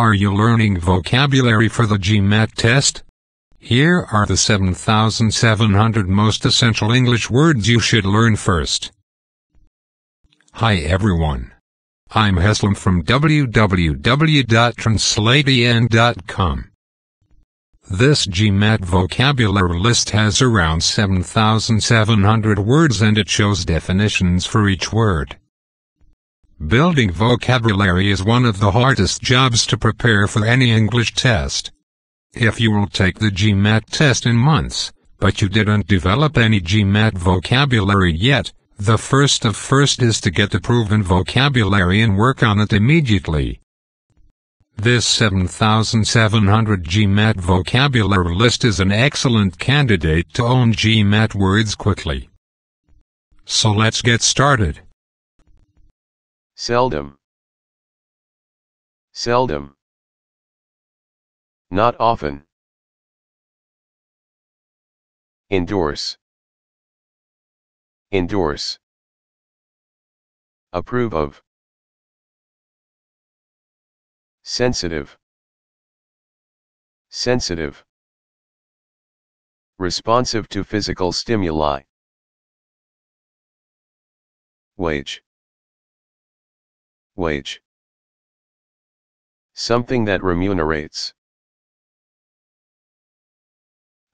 Are you learning vocabulary for the GMAT test? Here are the 7,700 most essential English words you should learn first. Hi everyone. I'm Heslam from www.translatean.com. This GMAT vocabulary list has around 7,700 words and it shows definitions for each word. Building vocabulary is one of the hardest jobs to prepare for any English test. If you will take the GMAT test in months, but you didn't develop any GMAT vocabulary yet, the first of first is to get the proven vocabulary and work on it immediately. This 7,700 GMAT vocabulary list is an excellent candidate to own GMAT words quickly. So let's get started. Seldom. Seldom. Not often. Endorse. Endorse. Approve of. Sensitive. Sensitive. Responsive to physical stimuli. Wage. Wage. Something that remunerates.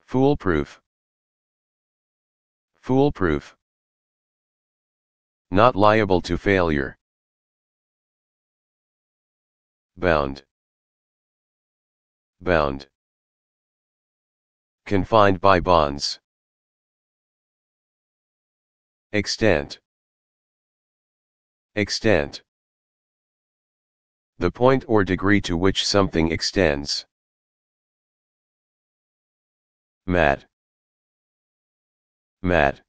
Foolproof. Foolproof. Not liable to failure. Bound. Bound. Confined by bonds. Extent. Extent the point or degree to which something extends. Mat. Mat.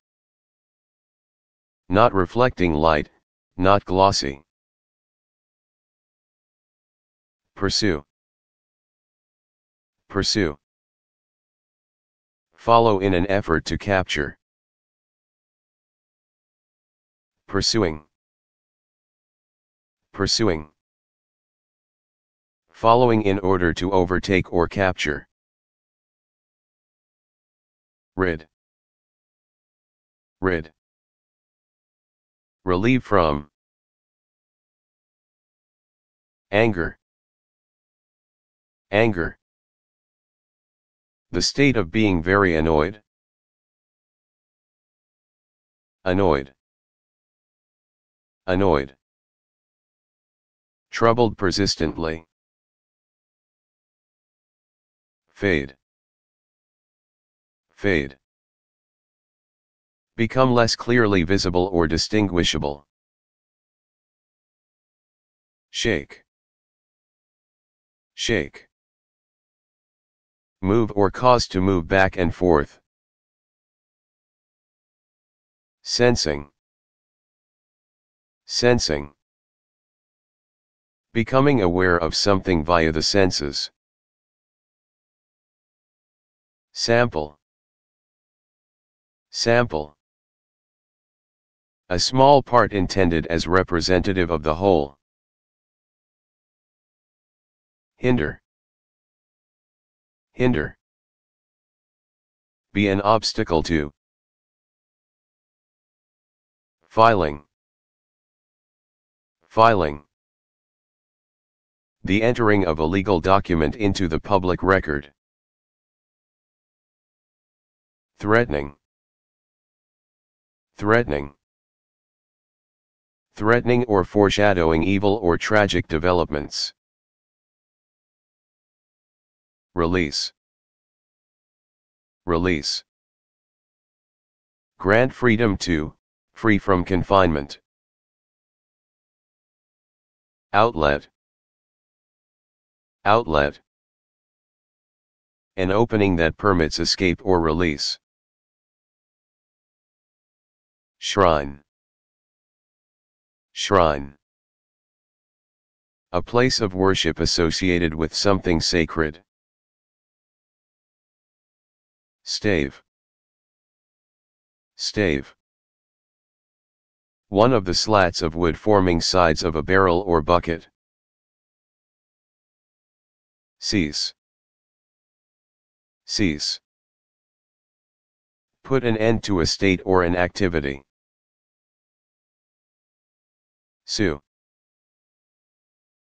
Not reflecting light, not glossy. Pursue. Pursue. Follow in an effort to capture. Pursuing. Pursuing following in order to overtake or capture. Rid. Rid. Relieve from. Anger. Anger. The state of being very annoyed. Annoyed. Annoyed. Troubled persistently. Fade. Fade. Become less clearly visible or distinguishable. Shake. Shake. Move or cause to move back and forth. Sensing. Sensing. Becoming aware of something via the senses. Sample. Sample. A small part intended as representative of the whole. Hinder. Hinder. Be an obstacle to. Filing. Filing. The entering of a legal document into the public record. Threatening. Threatening. Threatening or foreshadowing evil or tragic developments. Release. Release. Grant freedom to, free from confinement. Outlet. Outlet. An opening that permits escape or release. Shrine. Shrine. A place of worship associated with something sacred. Stave. Stave. One of the slats of wood forming sides of a barrel or bucket. Cease. Cease. Put an end to a state or an activity. Sue.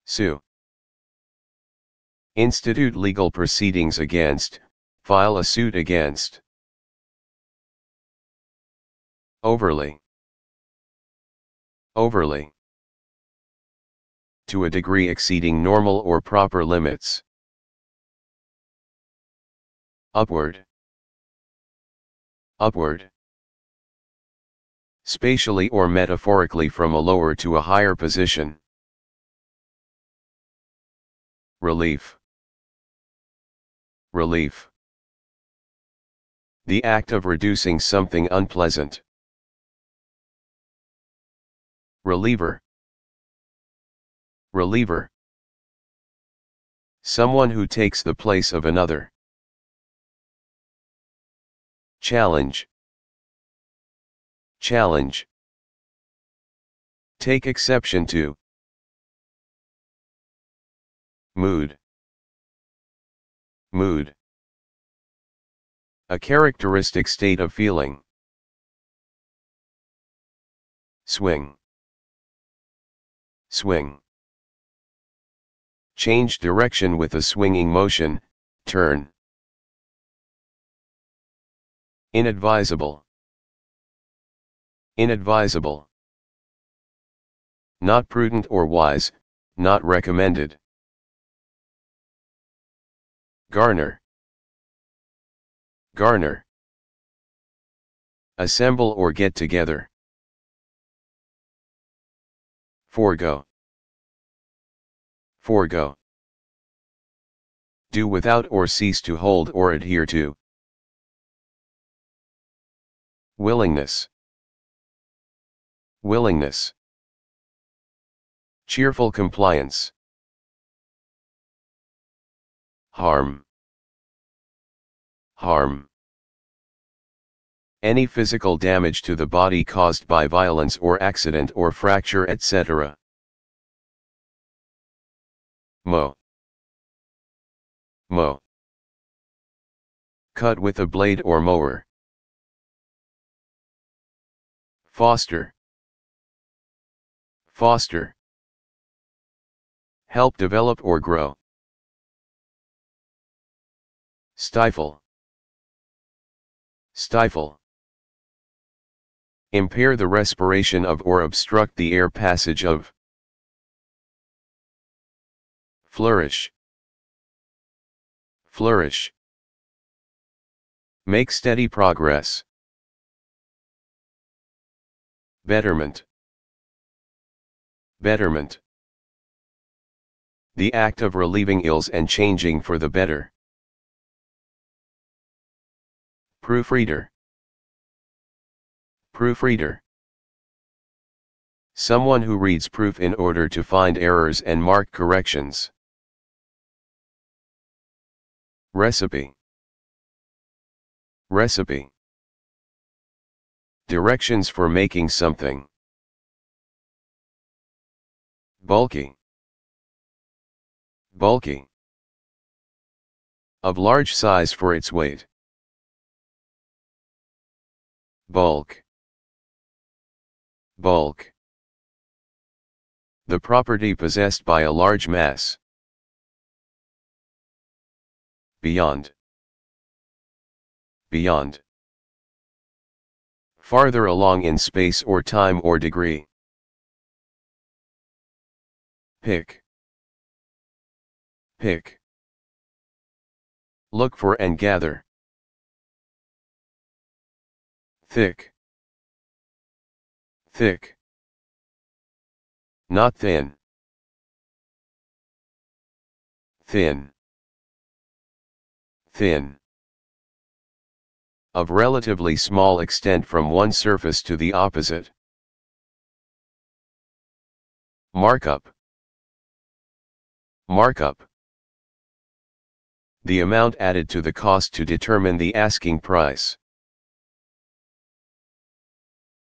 Sue. Institute legal proceedings against, file a suit against. Overly. Overly. To a degree exceeding normal or proper limits. Upward. Upward spatially or metaphorically from a lower to a higher position. Relief. Relief. The act of reducing something unpleasant. Reliever. Reliever. Someone who takes the place of another. Challenge challenge. Take exception to mood. Mood. A characteristic state of feeling. Swing. Swing. Change direction with a swinging motion, turn. Inadvisable. Inadvisable. Not prudent or wise, not recommended. Garner. Garner. Assemble or get together. Forgo. Forgo. Do without or cease to hold or adhere to. Willingness. Willingness. Cheerful compliance. Harm. Harm. Any physical damage to the body caused by violence or accident or fracture etc. Mo. Mo. Cut with a blade or mower. Foster. Foster. Help develop or grow. Stifle. Stifle. Impair the respiration of or obstruct the air passage of. Flourish. Flourish. Make steady progress. Betterment. Betterment. The act of relieving ills and changing for the better. Proofreader. Proofreader. Someone who reads proof in order to find errors and mark corrections. Recipe. Recipe. Directions for making something. Bulking. Bulking. Of large size for its weight. Bulk. Bulk. The property possessed by a large mass. Beyond. Beyond. Farther along in space or time or degree. Pick. Pick. Look for and gather. Thick. Thick. Not thin. Thin. Thin. Of relatively small extent from one surface to the opposite. Markup. Markup The amount added to the cost to determine the asking price.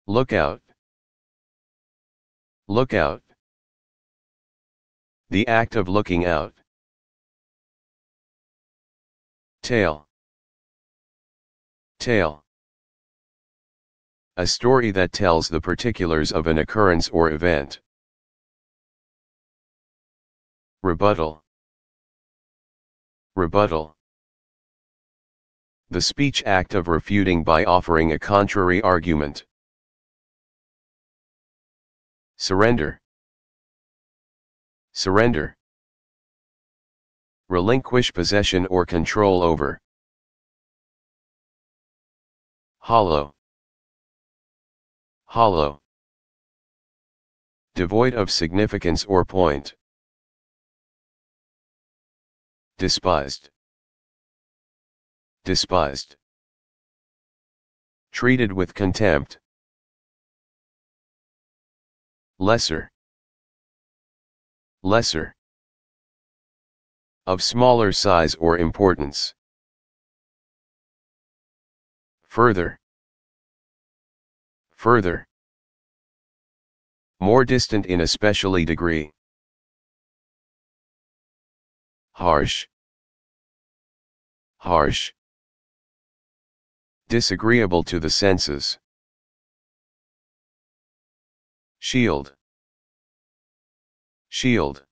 Lookout Lookout The act of looking out. Tale Tale A story that tells the particulars of an occurrence or event. Rebuttal. Rebuttal. The speech act of refuting by offering a contrary argument. Surrender. Surrender. Relinquish possession or control over. Hollow. Hollow. Devoid of significance or point despised, despised, treated with contempt, lesser, lesser, of smaller size or importance, further, further, more distant in a specially degree harsh, harsh, disagreeable to the senses. Shield, shield,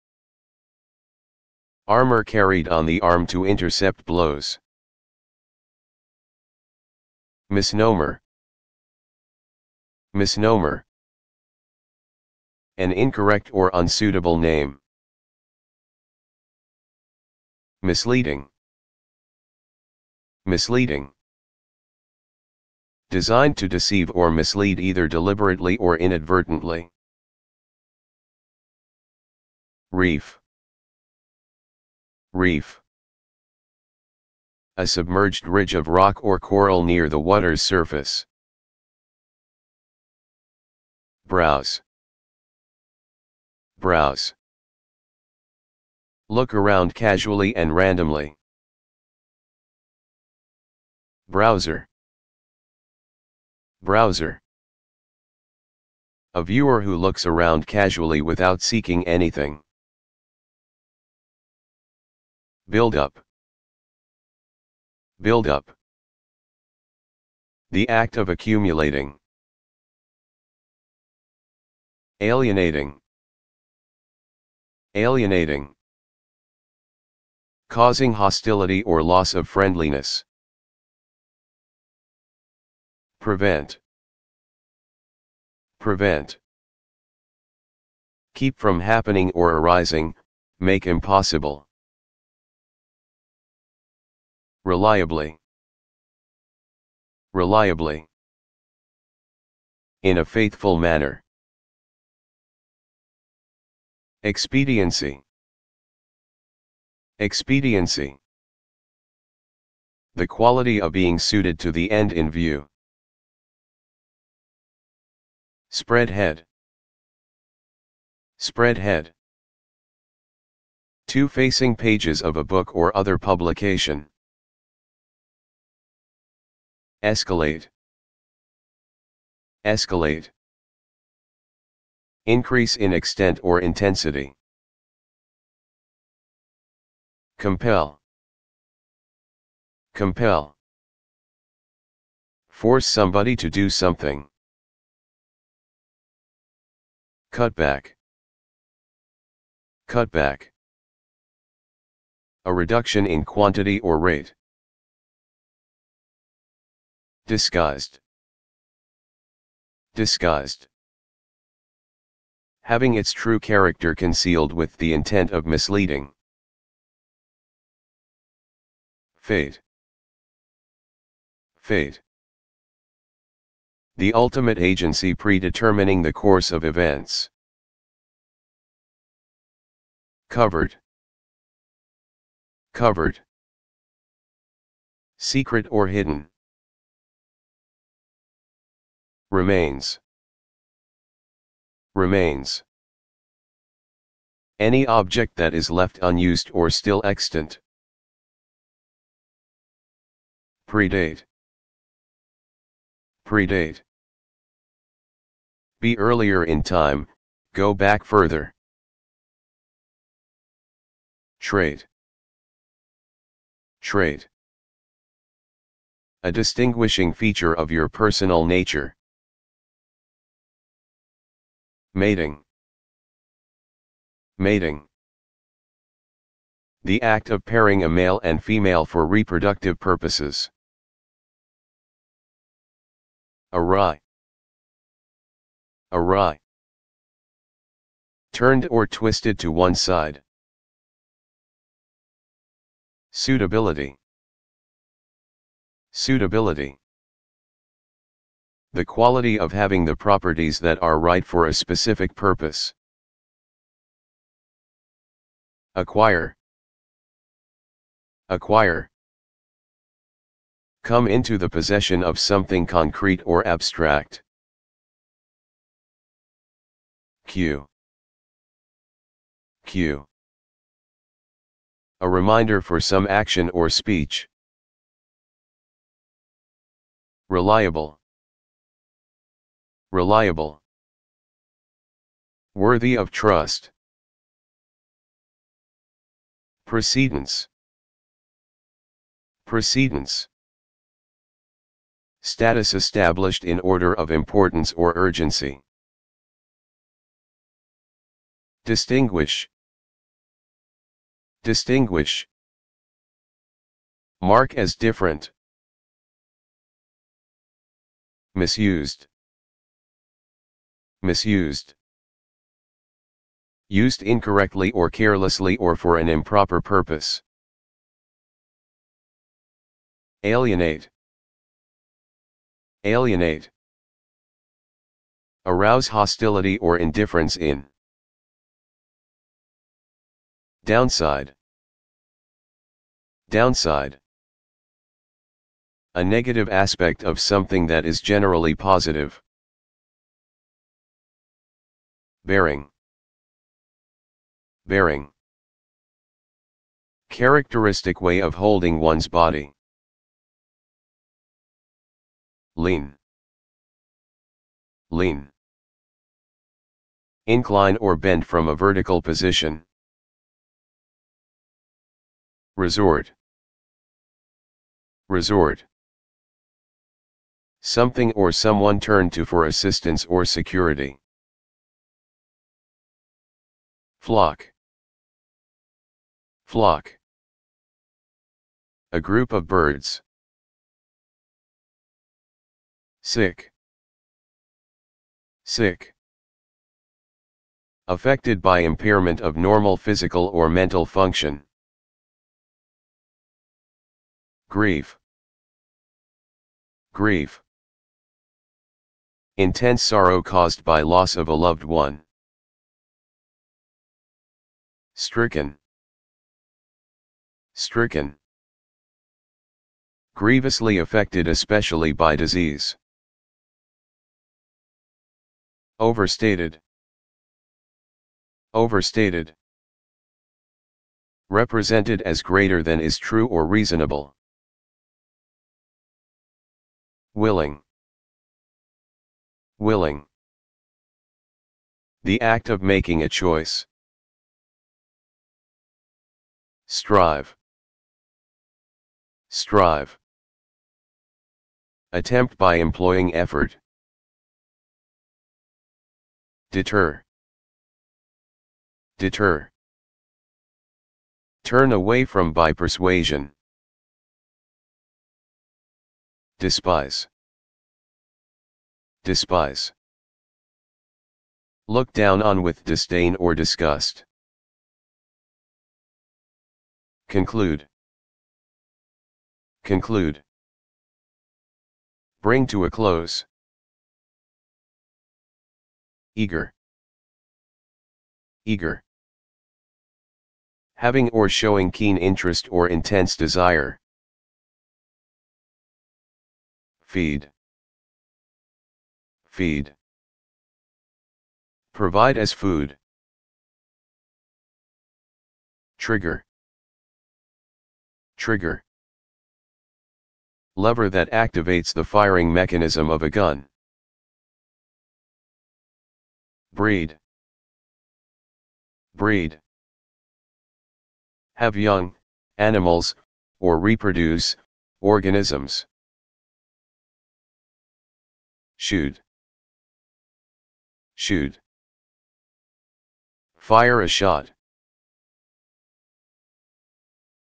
armor carried on the arm to intercept blows. Misnomer, misnomer, an incorrect or unsuitable name. Misleading. Misleading. Designed to deceive or mislead either deliberately or inadvertently. Reef. Reef. A submerged ridge of rock or coral near the water's surface. Browse. Browse. Look around casually and randomly. Browser. Browser. A viewer who looks around casually without seeking anything. Build up. Build up. The act of accumulating. Alienating. Alienating causing hostility or loss of friendliness. Prevent. Prevent. Keep from happening or arising, make impossible. Reliably. Reliably. In a faithful manner. Expediency. Expediency The quality of being suited to the end in view. Spread head. Spread head. Two facing pages of a book or other publication. Escalate. Escalate. Increase in extent or intensity. Compel. Compel. Force somebody to do something. Cut back. Cut back. A reduction in quantity or rate. Disguised. Disguised. Having its true character concealed with the intent of misleading. Fate. Fate. The ultimate agency predetermining the course of events. Covered. Covered. Secret or hidden. Remains. Remains. Any object that is left unused or still extant. Predate. Predate. Be earlier in time, go back further. Trait. Trait. A distinguishing feature of your personal nature. Mating. Mating. The act of pairing a male and female for reproductive purposes awry, awry, turned or twisted to one side. Suitability Suitability The quality of having the properties that are right for a specific purpose. Acquire Acquire come into the possession of something concrete or abstract. Q. Q. A reminder for some action or speech. Reliable. Reliable. Worthy of trust. Precedence. Precedence. Status established in order of importance or urgency. Distinguish. Distinguish. Mark as different. Misused. Misused. Used incorrectly or carelessly or for an improper purpose. Alienate. Alienate. Arouse hostility or indifference in. Downside. Downside. A negative aspect of something that is generally positive. Bearing. Bearing. Characteristic way of holding one's body lean, lean. Incline or bend from a vertical position. Resort. Resort. Something or someone turned to for assistance or security. Flock. Flock. A group of birds. Sick. Sick. Affected by impairment of normal physical or mental function. Grief. Grief. Intense sorrow caused by loss of a loved one. Stricken. Stricken. Grievously affected especially by disease. Overstated. Overstated. Represented as greater than is true or reasonable. Willing. Willing. The act of making a choice. Strive. Strive. Attempt by employing effort. Deter. Deter. Turn away from by persuasion. Despise. Despise. Look down on with disdain or disgust. Conclude. Conclude. Bring to a close eager. Eager. Having or showing keen interest or intense desire. Feed. Feed. Provide as food. Trigger. Trigger. Lever that activates the firing mechanism of a gun. Breed. Breed. Have young, animals, or reproduce, organisms. Shoot. Shoot. Fire a shot.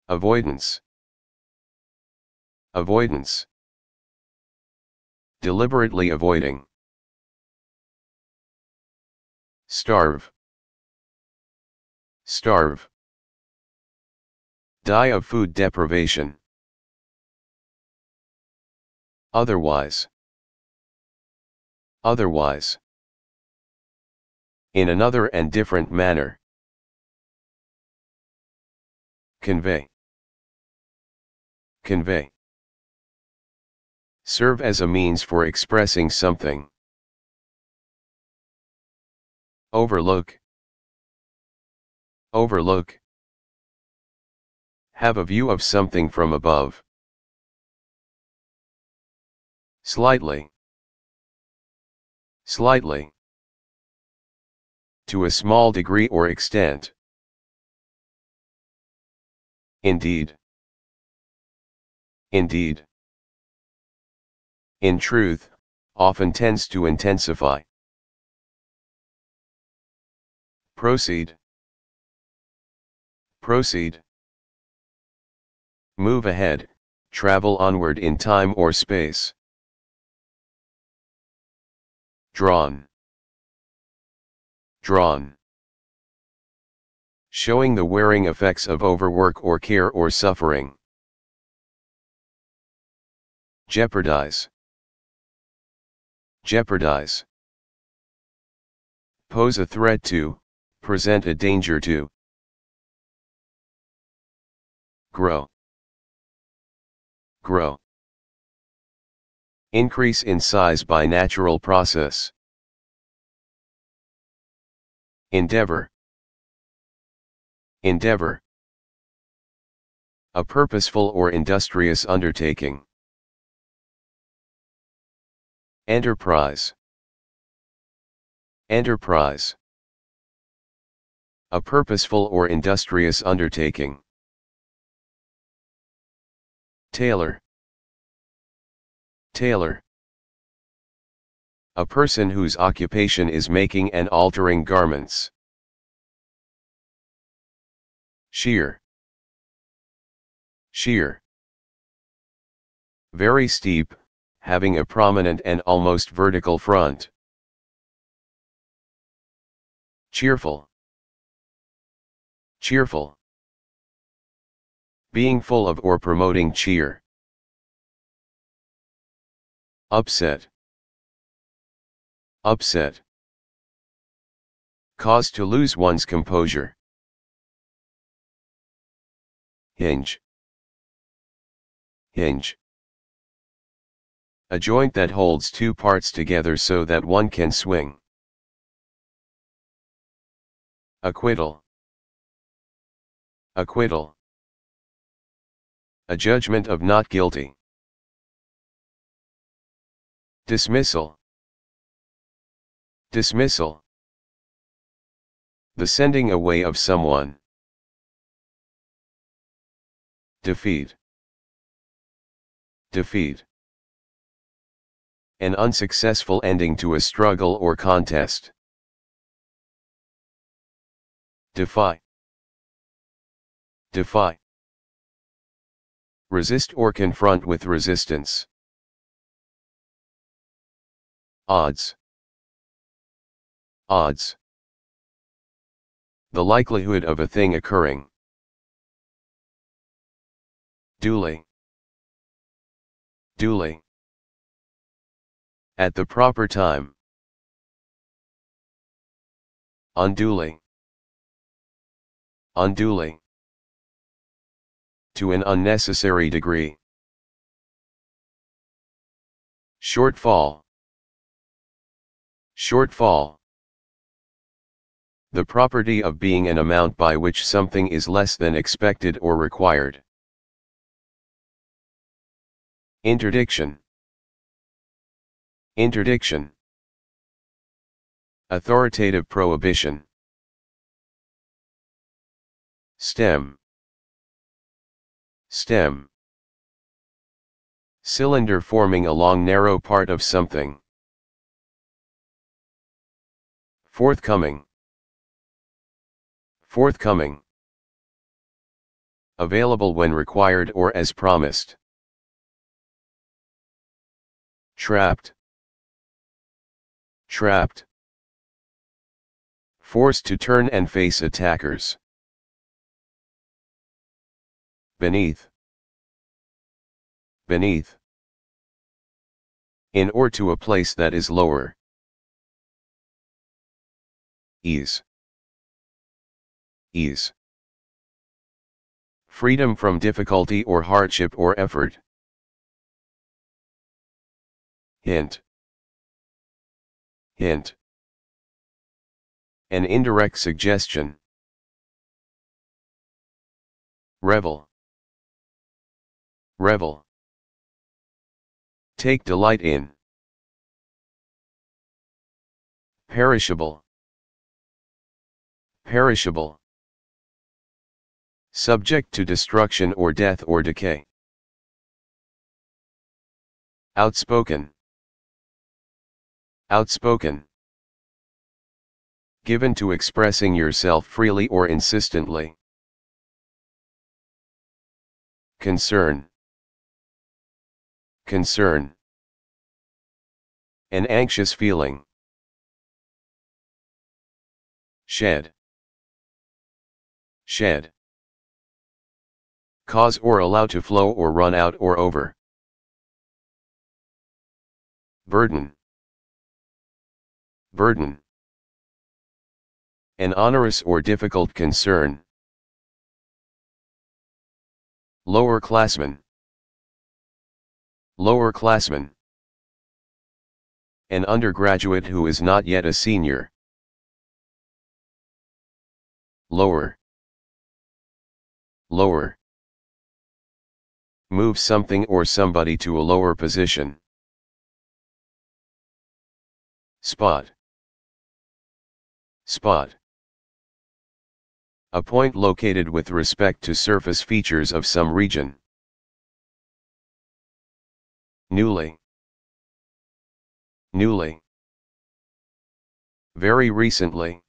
Avoidance. Avoidance. Deliberately avoiding. Starve. Starve. Die of food deprivation. Otherwise. Otherwise. In another and different manner. Convey. Convey. Serve as a means for expressing something. Overlook. Overlook. Have a view of something from above. Slightly. Slightly. To a small degree or extent. Indeed. Indeed. In truth, often tends to intensify. Proceed. Proceed. Move ahead, travel onward in time or space. Drawn. Drawn. Showing the wearing effects of overwork or care or suffering. Jeopardize. Jeopardize. Pose a threat to, present a danger to grow, grow, increase in size by natural process, endeavor, endeavor, a purposeful or industrious undertaking. Enterprise Enterprise a purposeful or industrious undertaking. Tailor. Tailor. A person whose occupation is making and altering garments. Shear. Shear. Very steep, having a prominent and almost vertical front. Cheerful. Cheerful. Being full of or promoting cheer. Upset. Upset. Cause to lose one's composure. Hinge. Hinge. A joint that holds two parts together so that one can swing. Acquittal. Acquittal. A judgment of not guilty. Dismissal. Dismissal. The sending away of someone. Defeat. Defeat. An unsuccessful ending to a struggle or contest. Defy. Defy. Resist or confront with resistance. Odds. Odds. The likelihood of a thing occurring. Duly. Duly. At the proper time. Unduly. Unduly to an unnecessary degree. Shortfall Shortfall The property of being an amount by which something is less than expected or required. Interdiction Interdiction Authoritative prohibition STEM Stem. Cylinder forming a long narrow part of something. Forthcoming. Forthcoming. Available when required or as promised. Trapped. Trapped. Forced to turn and face attackers. Beneath. Beneath. In or to a place that is lower. Ease. Ease. Freedom from difficulty or hardship or effort. Hint. Hint. An indirect suggestion. Revel. Revel. Take delight in. Perishable. Perishable. Subject to destruction or death or decay. Outspoken. Outspoken. Given to expressing yourself freely or insistently. Concern concern, an anxious feeling, shed, shed, cause or allow to flow or run out or over, burden, burden, an onerous or difficult concern, lower classmen. Lower-classman. An undergraduate who is not yet a senior. Lower. Lower. Move something or somebody to a lower position. Spot. Spot. A point located with respect to surface features of some region. Newly. Newly. Very recently.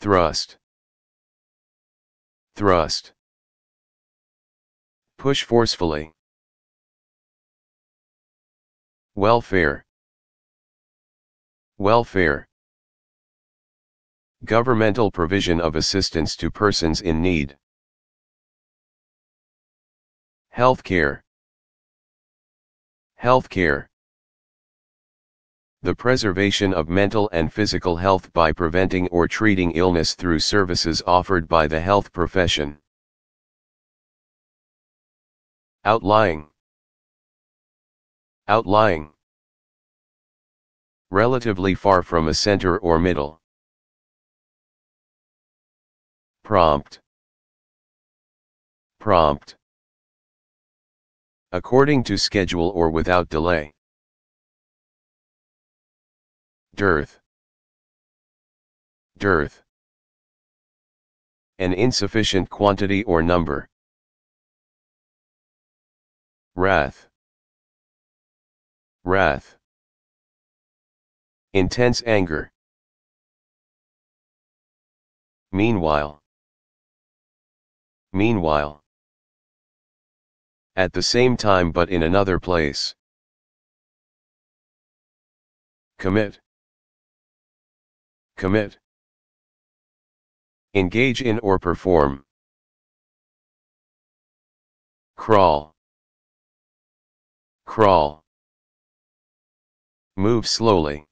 Thrust. Thrust. Push forcefully. Welfare. Welfare. Governmental provision of assistance to persons in need. Healthcare. Healthcare. The preservation of mental and physical health by preventing or treating illness through services offered by the health profession. Outlying. Outlying. Relatively far from a center or middle. Prompt. Prompt according to schedule or without delay. Dearth. Dearth. An insufficient quantity or number. Wrath. Wrath. Intense anger. Meanwhile. Meanwhile at the same time but in another place. Commit. Commit. Engage in or perform. Crawl. Crawl. Move slowly.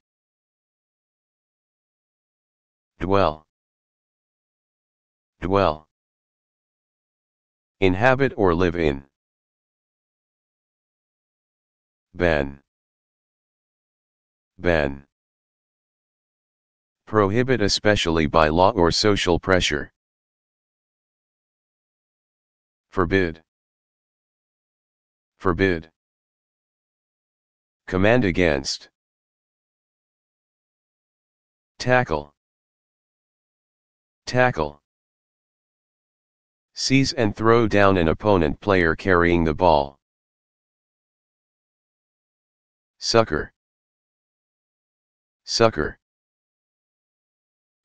Dwell. Dwell. Inhabit or live in. Ban. Ban. Prohibit especially by law or social pressure. Forbid. Forbid. Command against. Tackle. Tackle. Seize and throw down an opponent player carrying the ball. Sucker. Sucker.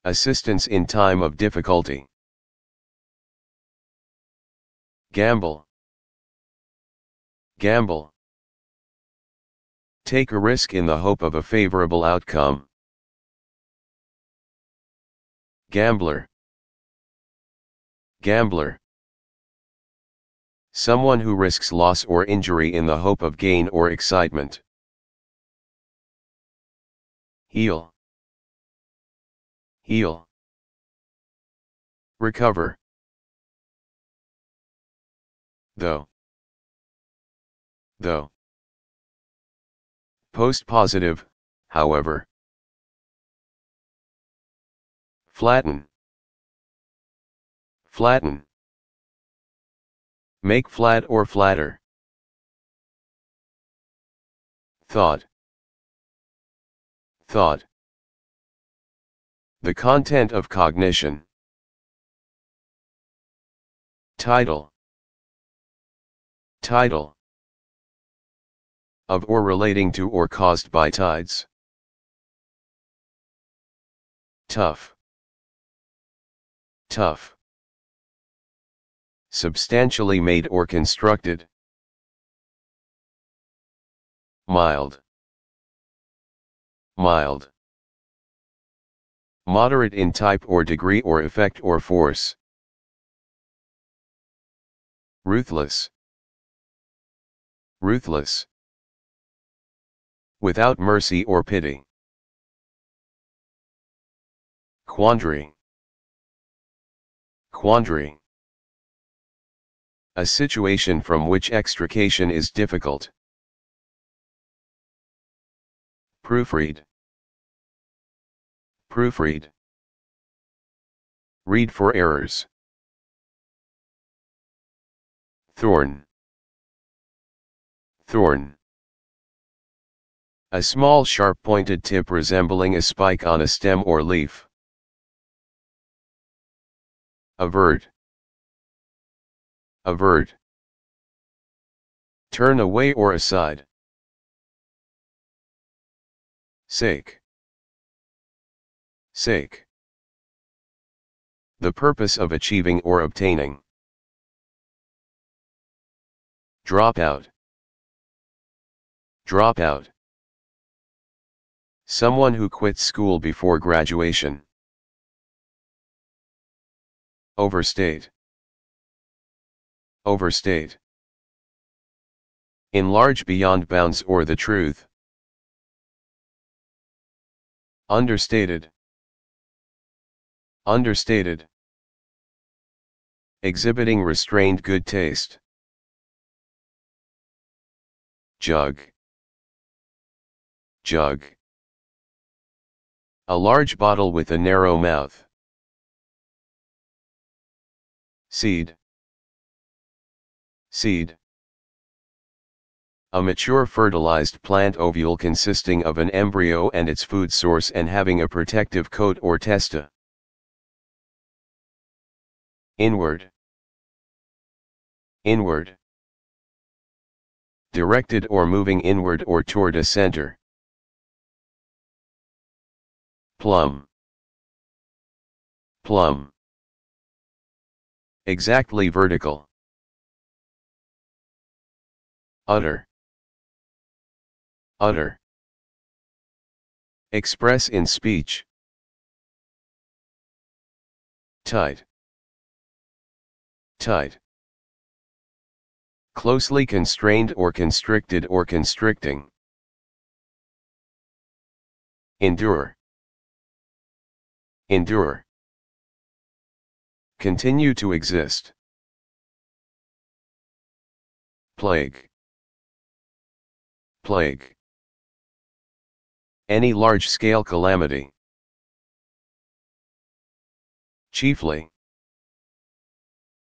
Assistance in time of difficulty. Gamble. Gamble. Take a risk in the hope of a favorable outcome. Gambler. Gambler. Someone who risks loss or injury in the hope of gain or excitement heal, heal, recover, though, though, post positive, however, flatten, flatten, make flat or flatter, thought, Thought. The content of cognition. Title. Title. Of or relating to or caused by tides. Tough. Tough. Substantially made or constructed. Mild mild. Moderate in type or degree or effect or force. Ruthless. Ruthless. Without mercy or pity. Quandary. Quandary. A situation from which extrication is difficult. Proofread. Proofread. Read for errors. Thorn. Thorn. A small sharp-pointed tip resembling a spike on a stem or leaf. Avert. Avert. Turn away or aside. Sake. Sake. The purpose of achieving or obtaining. Drop out. Drop out. Someone who quits school before graduation. Overstate. Overstate. Enlarge beyond bounds or the truth. Understated. Understated. Exhibiting restrained good taste. Jug. Jug. A large bottle with a narrow mouth. Seed. Seed. A mature fertilized plant ovule consisting of an embryo and its food source and having a protective coat or testa. Inward. Inward. Directed or moving inward or toward a center. Plum. Plum. Exactly vertical. Utter utter, express in speech, tight, tight, closely constrained or constricted or constricting, endure, endure, continue to exist, plague, plague, any large-scale calamity. Chiefly.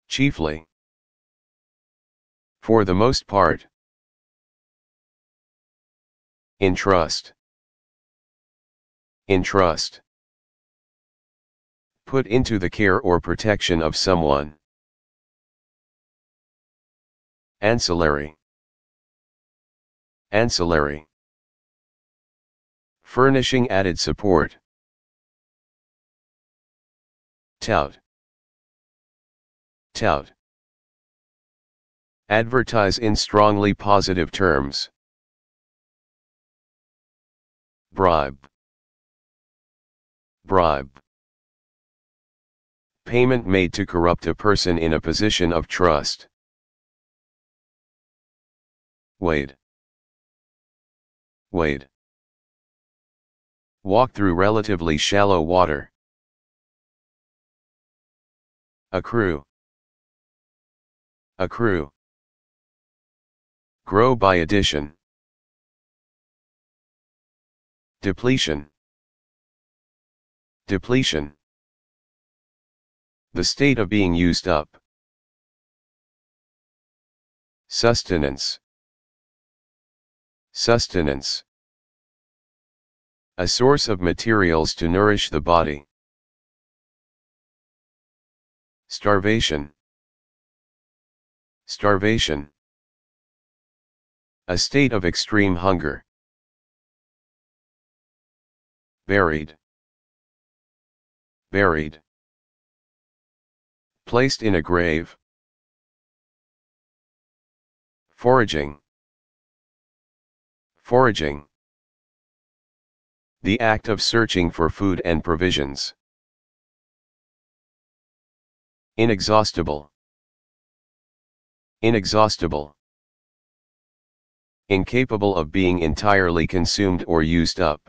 Chiefly. For the most part. In trust. In trust. Put into the care or protection of someone. Ancillary. Ancillary. Furnishing added support. Tout. Tout. Advertise in strongly positive terms. Bribe. Bribe. Payment made to corrupt a person in a position of trust. Wade. Wade walk through relatively shallow water. Accrue. Accrue. Grow by addition. Depletion. Depletion. The state of being used up. Sustenance. Sustenance a source of materials to nourish the body. Starvation. Starvation. A state of extreme hunger. Buried. Buried. Placed in a grave. Foraging. Foraging the act of searching for food and provisions. Inexhaustible. Inexhaustible. Incapable of being entirely consumed or used up.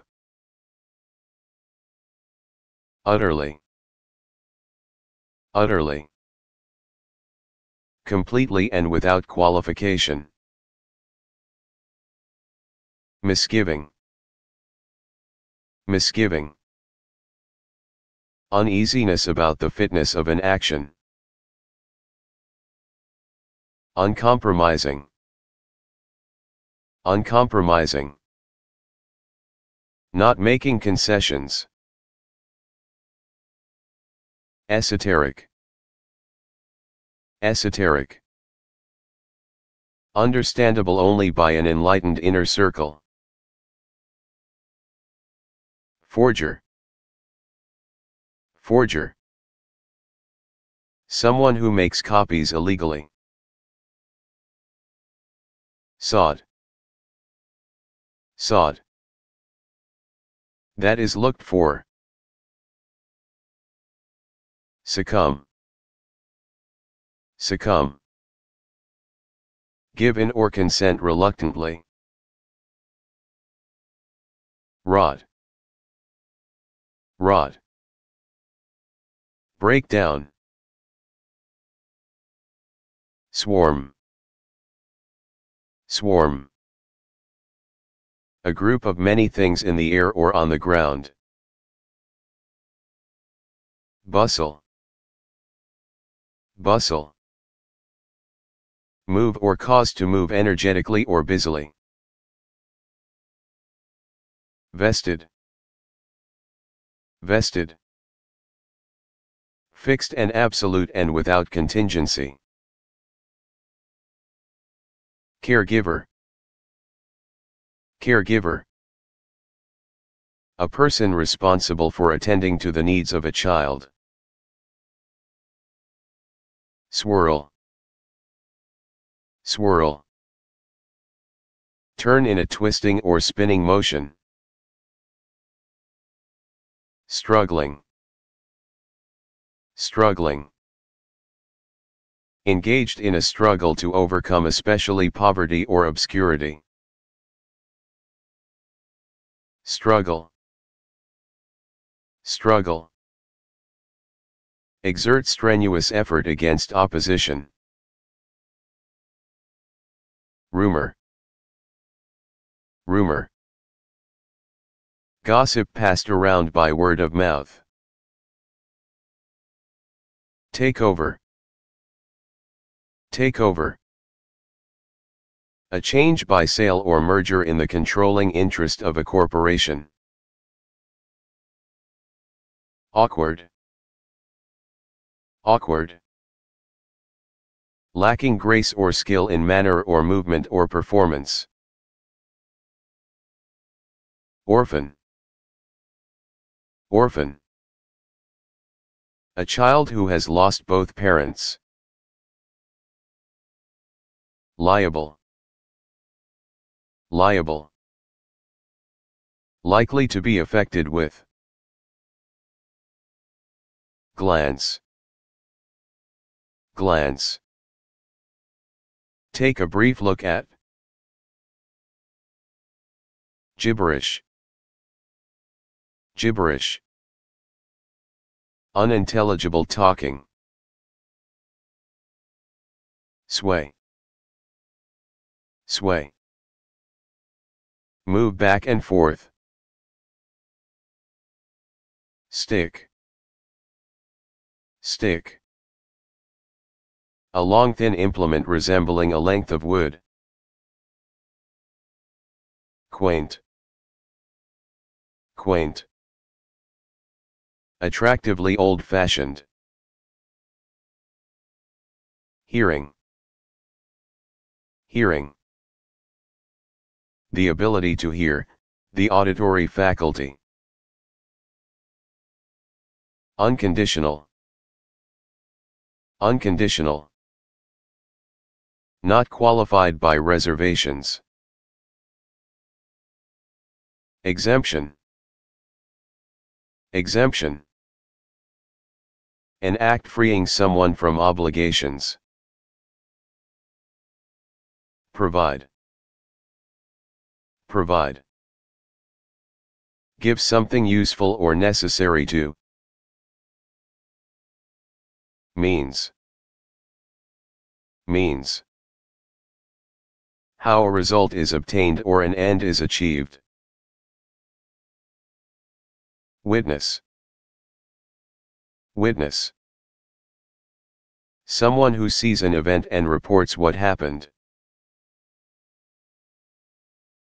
Utterly. Utterly. Completely and without qualification. Misgiving. Misgiving. Uneasiness about the fitness of an action. Uncompromising. Uncompromising. Not making concessions. Esoteric. Esoteric. Understandable only by an enlightened inner circle. Forger. Forger. Someone who makes copies illegally. Sod. Sod. That is looked for. Succumb. Succumb. Give in or consent reluctantly. Rod. Rot. Breakdown. Swarm. Swarm. A group of many things in the air or on the ground. Bustle. Bustle. Move or cause to move energetically or busily. Vested. Vested. Fixed and absolute and without contingency. Caregiver. Caregiver. A person responsible for attending to the needs of a child. Swirl. Swirl. Turn in a twisting or spinning motion. Struggling. Struggling. Engaged in a struggle to overcome especially poverty or obscurity. Struggle. Struggle. Exert strenuous effort against opposition. Rumor. Rumor. Gossip passed around by word of mouth. Takeover. Takeover. A change by sale or merger in the controlling interest of a corporation. Awkward. Awkward. Lacking grace or skill in manner or movement or performance. Orphan. Orphan. A child who has lost both parents. Liable. Liable. Likely to be affected with. Glance. Glance. Take a brief look at. Gibberish. Gibberish. Unintelligible talking. Sway. Sway. Move back and forth. Stick. Stick. A long thin implement resembling a length of wood. Quaint. Quaint. Attractively old-fashioned. Hearing. Hearing. The ability to hear, the auditory faculty. Unconditional. Unconditional. Not qualified by reservations. Exemption. Exemption. An act freeing someone from obligations. Provide. Provide. Give something useful or necessary to. Means. Means. How a result is obtained or an end is achieved. Witness. Witness. Someone who sees an event and reports what happened.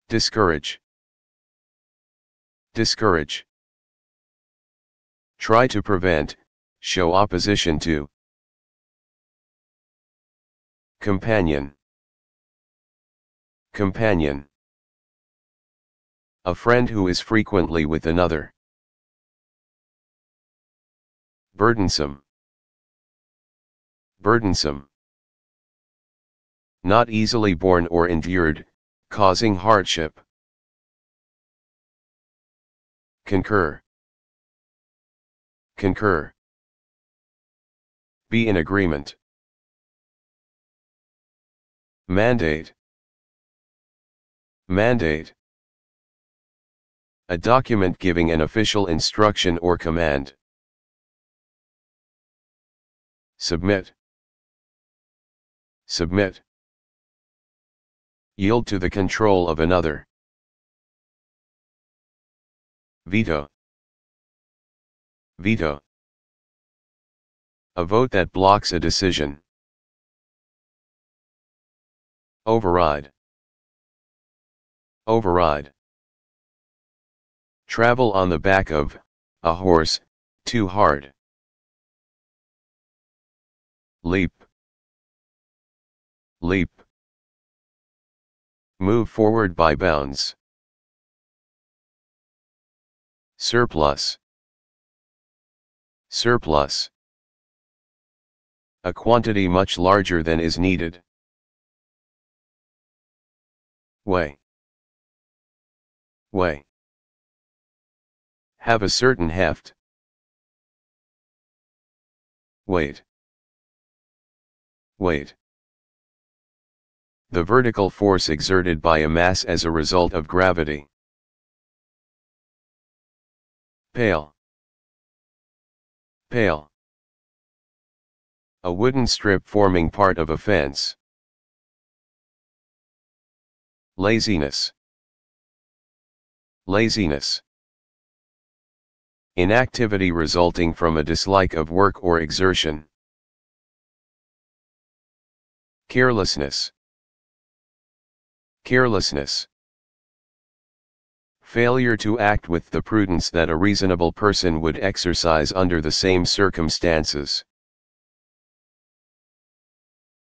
Discourage. Discourage. Try to prevent, show opposition to. Companion. Companion. A friend who is frequently with another. Burdensome. Burdensome. Not easily borne or endured, causing hardship. Concur. Concur. Be in agreement. Mandate. Mandate. A document giving an official instruction or command. Submit. Submit. Yield to the control of another. Veto. Veto. A vote that blocks a decision. Override. Override. Travel on the back of a horse, too hard leap, leap, move forward by bounds, surplus, surplus, a quantity much larger than is needed, way, way, have a certain heft, weight weight. The vertical force exerted by a mass as a result of gravity. Pale. Pale. A wooden strip forming part of a fence. Laziness. Laziness. Inactivity resulting from a dislike of work or exertion. Carelessness. Carelessness. Failure to act with the prudence that a reasonable person would exercise under the same circumstances.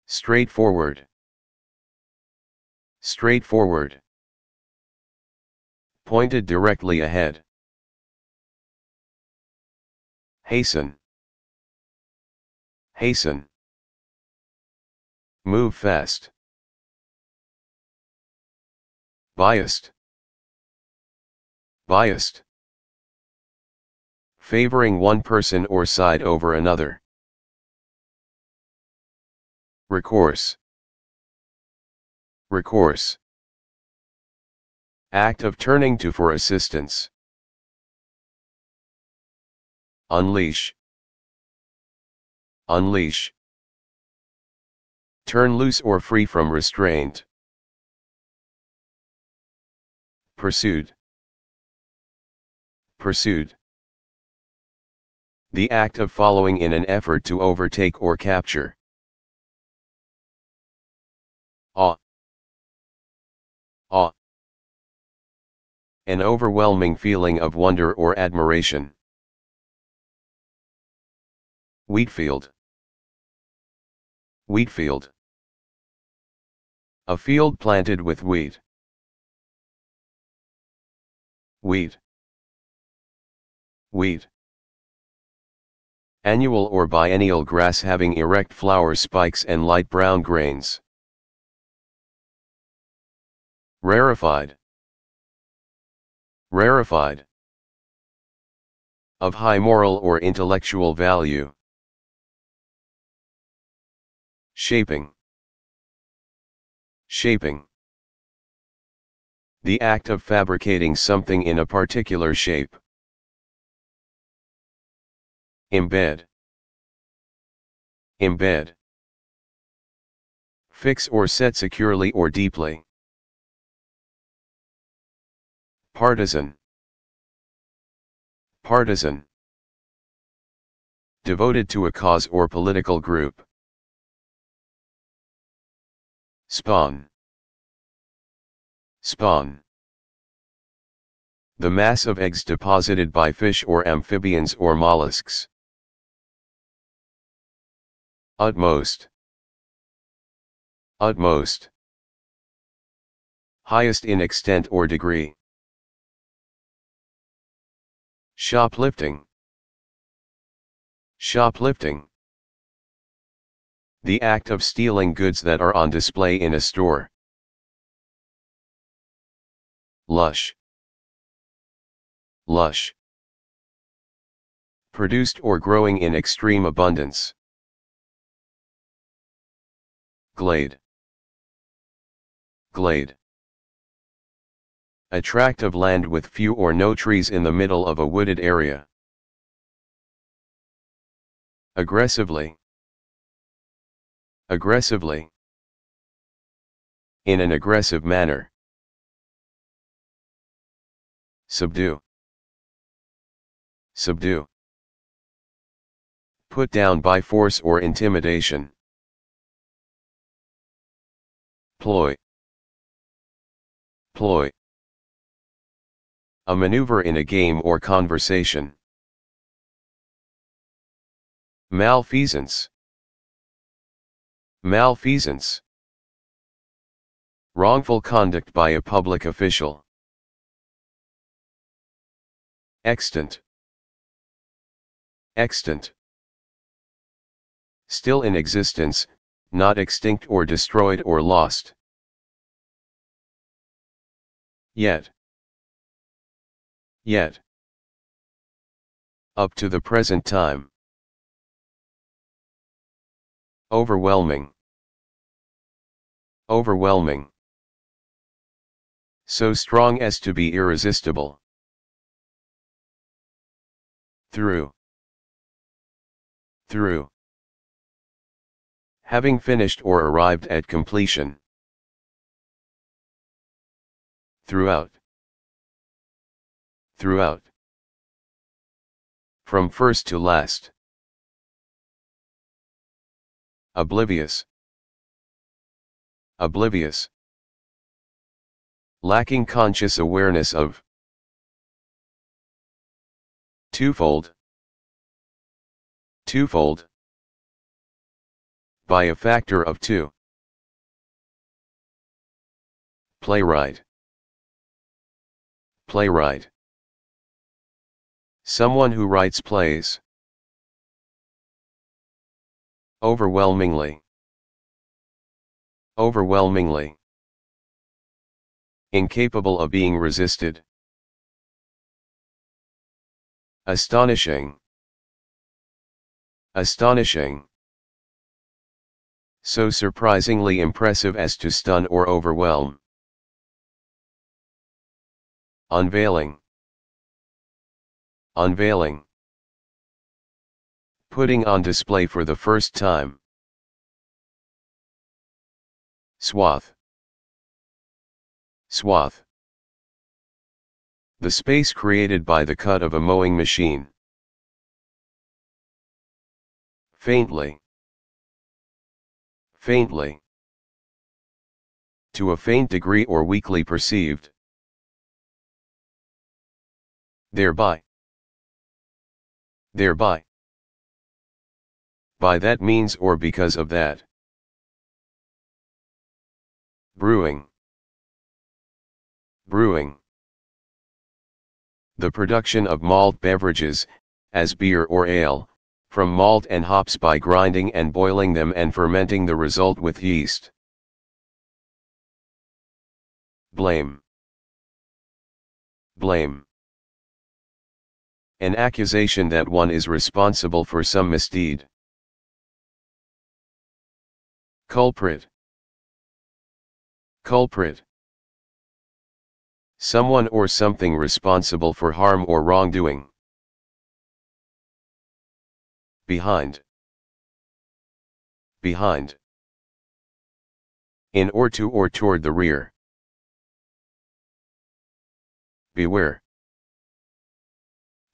Straightforward. Straightforward. Pointed directly ahead. Hasten. Hasten. Move fast. Biased. Biased. Favoring one person or side over another. Recourse. Recourse. Act of turning to for assistance. Unleash. Unleash. Turn loose or free from restraint. Pursued. Pursued. The act of following in an effort to overtake or capture. Ah. Ah. An overwhelming feeling of wonder or admiration. Wheatfield. Wheatfield. A field planted with wheat. Wheat. Wheat. Annual or biennial grass having erect flower spikes and light brown grains. Rarefied. Rarified. Of high moral or intellectual value. Shaping. Shaping The act of fabricating something in a particular shape. Embed Embed Fix or set securely or deeply. Partisan Partisan Devoted to a cause or political group. Spawn. Spawn. The mass of eggs deposited by fish or amphibians or mollusks. Utmost. Utmost. Highest in extent or degree. Shoplifting. Shoplifting the act of stealing goods that are on display in a store. Lush. Lush. Produced or growing in extreme abundance. Glade. Glade. A tract of land with few or no trees in the middle of a wooded area. Aggressively. Aggressively. In an aggressive manner. Subdue. Subdue. Put down by force or intimidation. Ploy. Ploy. A maneuver in a game or conversation. Malfeasance. Malfeasance. Wrongful conduct by a public official. Extant. Extant. Still in existence, not extinct or destroyed or lost. Yet. Yet. Up to the present time. Overwhelming. Overwhelming. So strong as to be irresistible. Through. Through. Having finished or arrived at completion. Throughout. Throughout. From first to last. Oblivious oblivious. Lacking conscious awareness of twofold, twofold, by a factor of two. Playwright, playwright, someone who writes plays. Overwhelmingly. Overwhelmingly. Incapable of being resisted. Astonishing. Astonishing. So surprisingly impressive as to stun or overwhelm. Unveiling. Unveiling. Putting on display for the first time. Swath. Swath. The space created by the cut of a mowing machine. Faintly. Faintly. To a faint degree or weakly perceived. Thereby. Thereby. By that means or because of that. Brewing. Brewing. The production of malt beverages, as beer or ale, from malt and hops by grinding and boiling them and fermenting the result with yeast. Blame. Blame. An accusation that one is responsible for some misdeed. Culprit. Culprit. Someone or something responsible for harm or wrongdoing. Behind. Behind. In or to or toward the rear. Beware.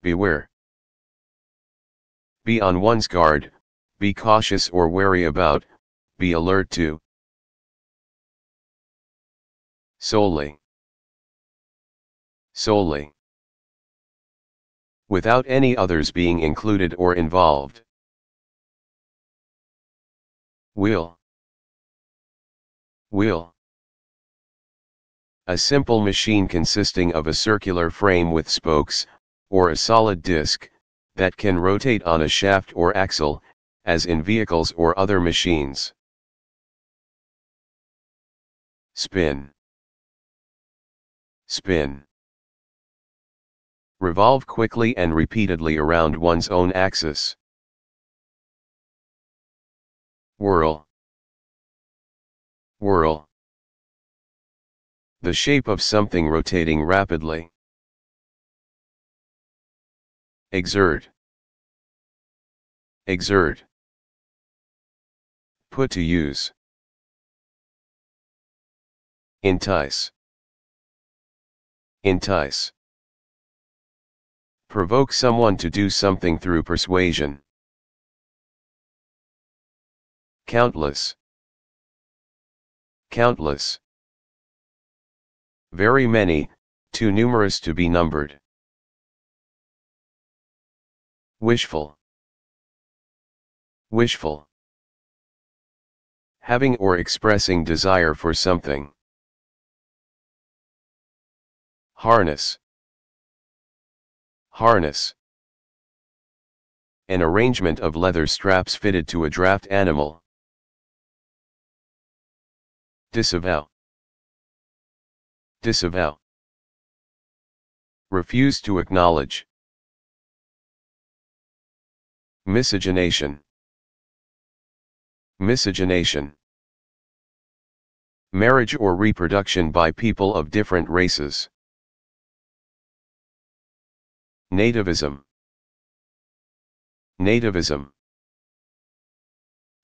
Beware. Be on one's guard, be cautious or wary about, be alert to, solely. Solely. Without any others being included or involved. Wheel. Wheel. A simple machine consisting of a circular frame with spokes, or a solid disc, that can rotate on a shaft or axle, as in vehicles or other machines. Spin spin. Revolve quickly and repeatedly around one's own axis. Whirl. Whirl. The shape of something rotating rapidly. Exert. Exert. Put to use. Entice. Entice. Provoke someone to do something through persuasion. Countless. Countless. Very many, too numerous to be numbered. Wishful. Wishful. Having or expressing desire for something. Harness. Harness. An arrangement of leather straps fitted to a draft animal. Disavow. Disavow. Refuse to acknowledge. Miscegenation. Miscegenation. Marriage or reproduction by people of different races. Nativism Nativism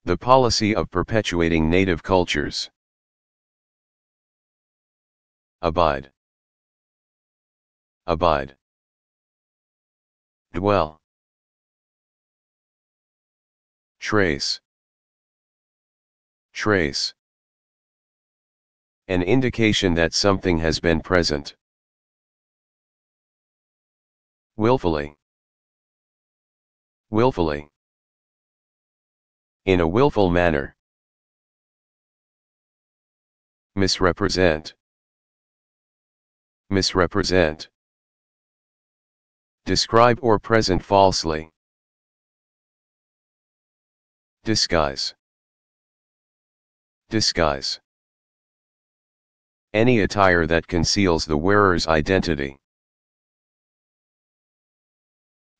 The policy of perpetuating native cultures. Abide Abide Dwell Trace Trace An indication that something has been present. Willfully. Willfully. In a willful manner. Misrepresent. Misrepresent. Describe or present falsely. Disguise. Disguise. Any attire that conceals the wearer's identity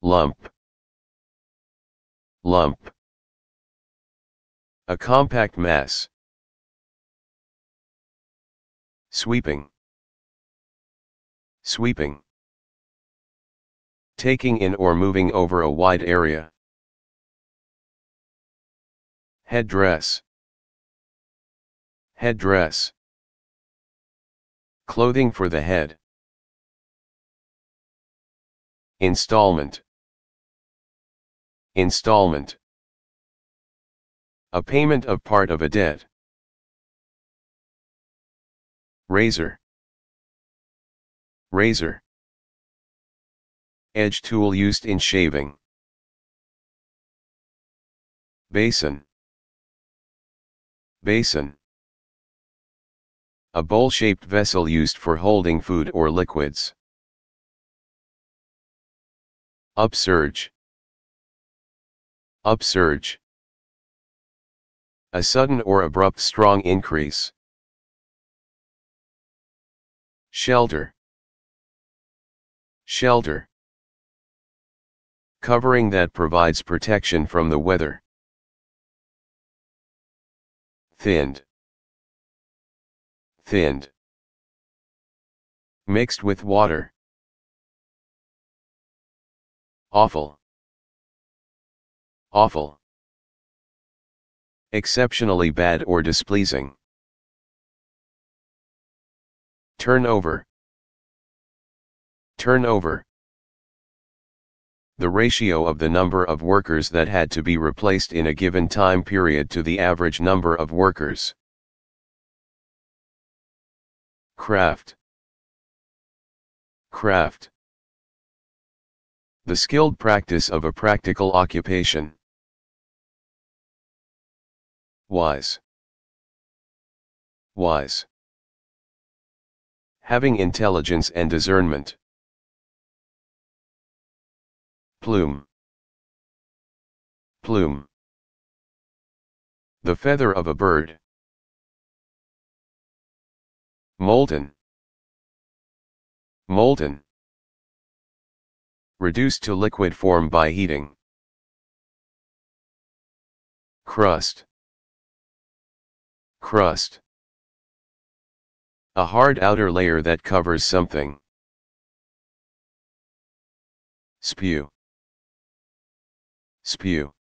lump, lump. A compact mass. Sweeping, sweeping. Taking in or moving over a wide area. Headdress. Headdress. Clothing for the head. Installment. Installment A payment of part of a debt. Razor Razor Edge tool used in shaving. Basin Basin A bowl-shaped vessel used for holding food or liquids. Upsurge Upsurge. A sudden or abrupt strong increase. Shelter. Shelter. Covering that provides protection from the weather. Thinned. Thinned. Mixed with water. Awful. Awful. Exceptionally bad or displeasing. Turnover. Turnover. The ratio of the number of workers that had to be replaced in a given time period to the average number of workers. Craft. Craft. The skilled practice of a practical occupation. Wise. Wise. Having intelligence and discernment. Plume. Plume. The feather of a bird. Molten. Molten. Reduced to liquid form by heating. Crust. Crust. A hard outer layer that covers something. Spew. Spew.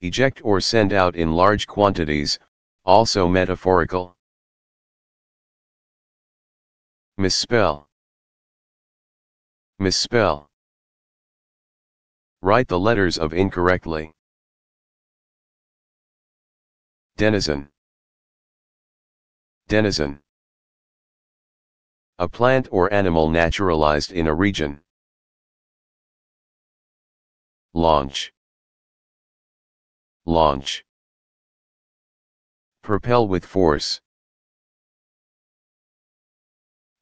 Eject or send out in large quantities, also metaphorical. Misspell. Misspell. Write the letters of incorrectly. Denizen. Denizen. A plant or animal naturalized in a region. Launch. Launch. Propel with force.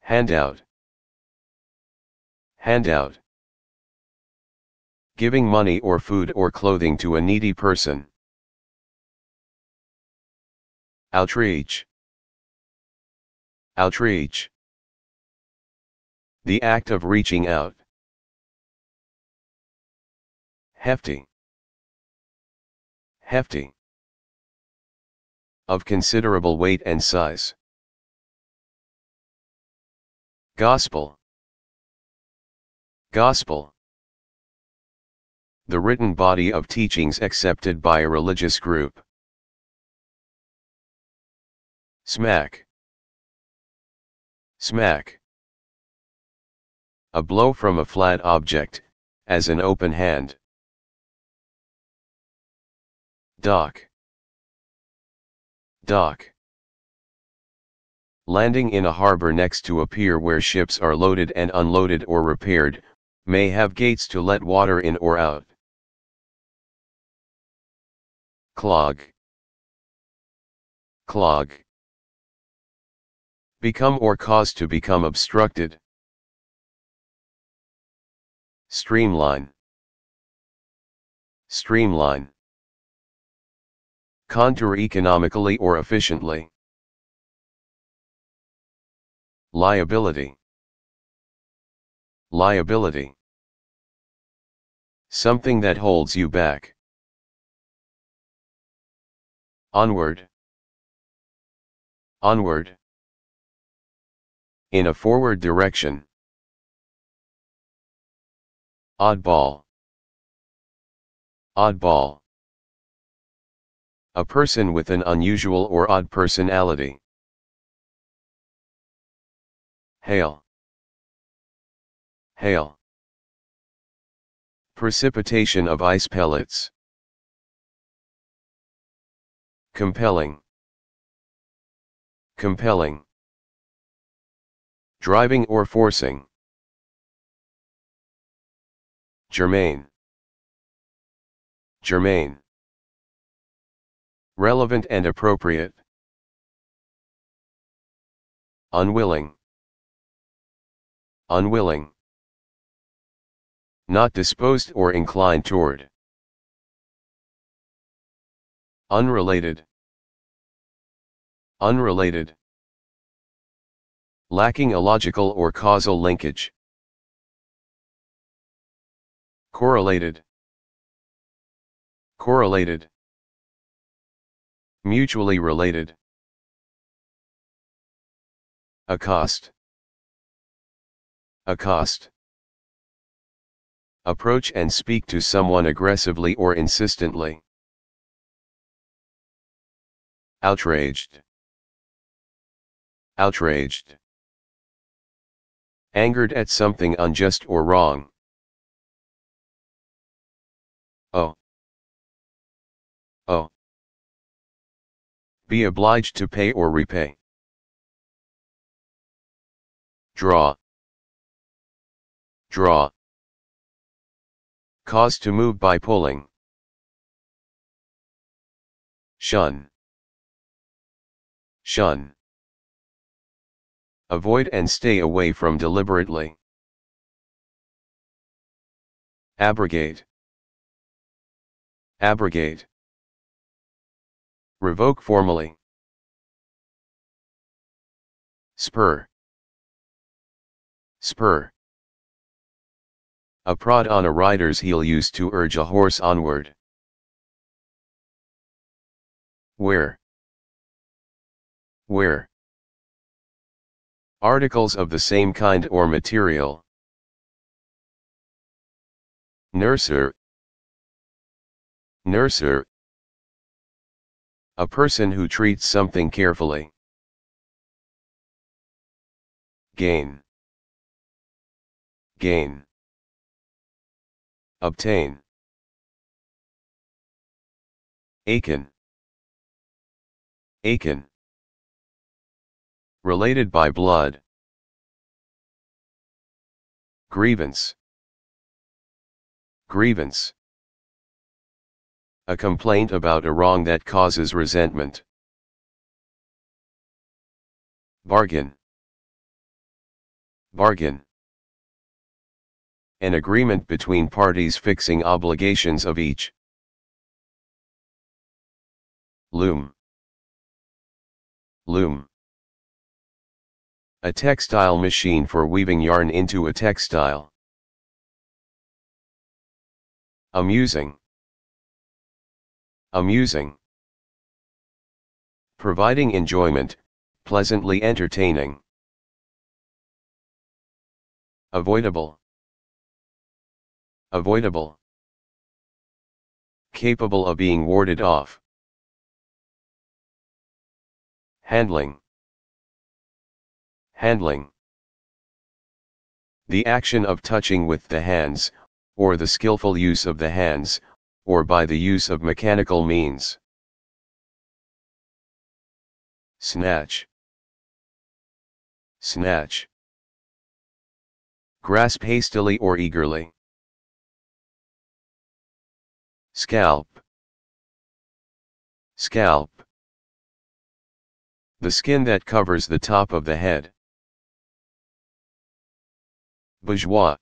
Handout. Handout. Giving money or food or clothing to a needy person. Outreach. Outreach. The act of reaching out. Hefty. Hefty. Of considerable weight and size. Gospel. Gospel. The written body of teachings accepted by a religious group. Smack. Smack. A blow from a flat object, as an open hand. Dock. Dock. Landing in a harbor next to a pier where ships are loaded and unloaded or repaired, may have gates to let water in or out. Clog. Clog. Become or cause to become obstructed. Streamline. Streamline. Contour economically or efficiently. Liability. Liability. Something that holds you back. Onward. Onward in a forward direction. Oddball. Oddball. A person with an unusual or odd personality. Hail. Hail. Precipitation of ice pellets. Compelling. Compelling. Driving or forcing. Germain. Germain. Relevant and appropriate. Unwilling. Unwilling. Not disposed or inclined toward. Unrelated. Unrelated lacking a logical or causal linkage. Correlated. Correlated. Mutually related. Accost. Accost. Approach and speak to someone aggressively or insistently. Outraged. Outraged angered at something unjust or wrong. Oh. Oh. Be obliged to pay or repay. Draw. Draw. Cause to move by pulling. Shun. Shun. Avoid and stay away from deliberately. Abrogate. Abrogate. Revoke formally. Spur. Spur. A prod on a rider's heel used to urge a horse onward. Where? Where? Articles of the same kind or material. Nurser Nurser A person who treats something carefully. Gain Gain Obtain Aiken Aiken Related by blood. Grievance. Grievance. A complaint about a wrong that causes resentment. Bargain. Bargain. An agreement between parties fixing obligations of each. Loom. Loom. A textile machine for weaving yarn into a textile. Amusing. Amusing. Providing enjoyment, pleasantly entertaining. Avoidable. Avoidable. Capable of being warded off. Handling. Handling The action of touching with the hands, or the skillful use of the hands, or by the use of mechanical means. Snatch Snatch Grasp hastily or eagerly. Scalp Scalp The skin that covers the top of the head. Bourgeois.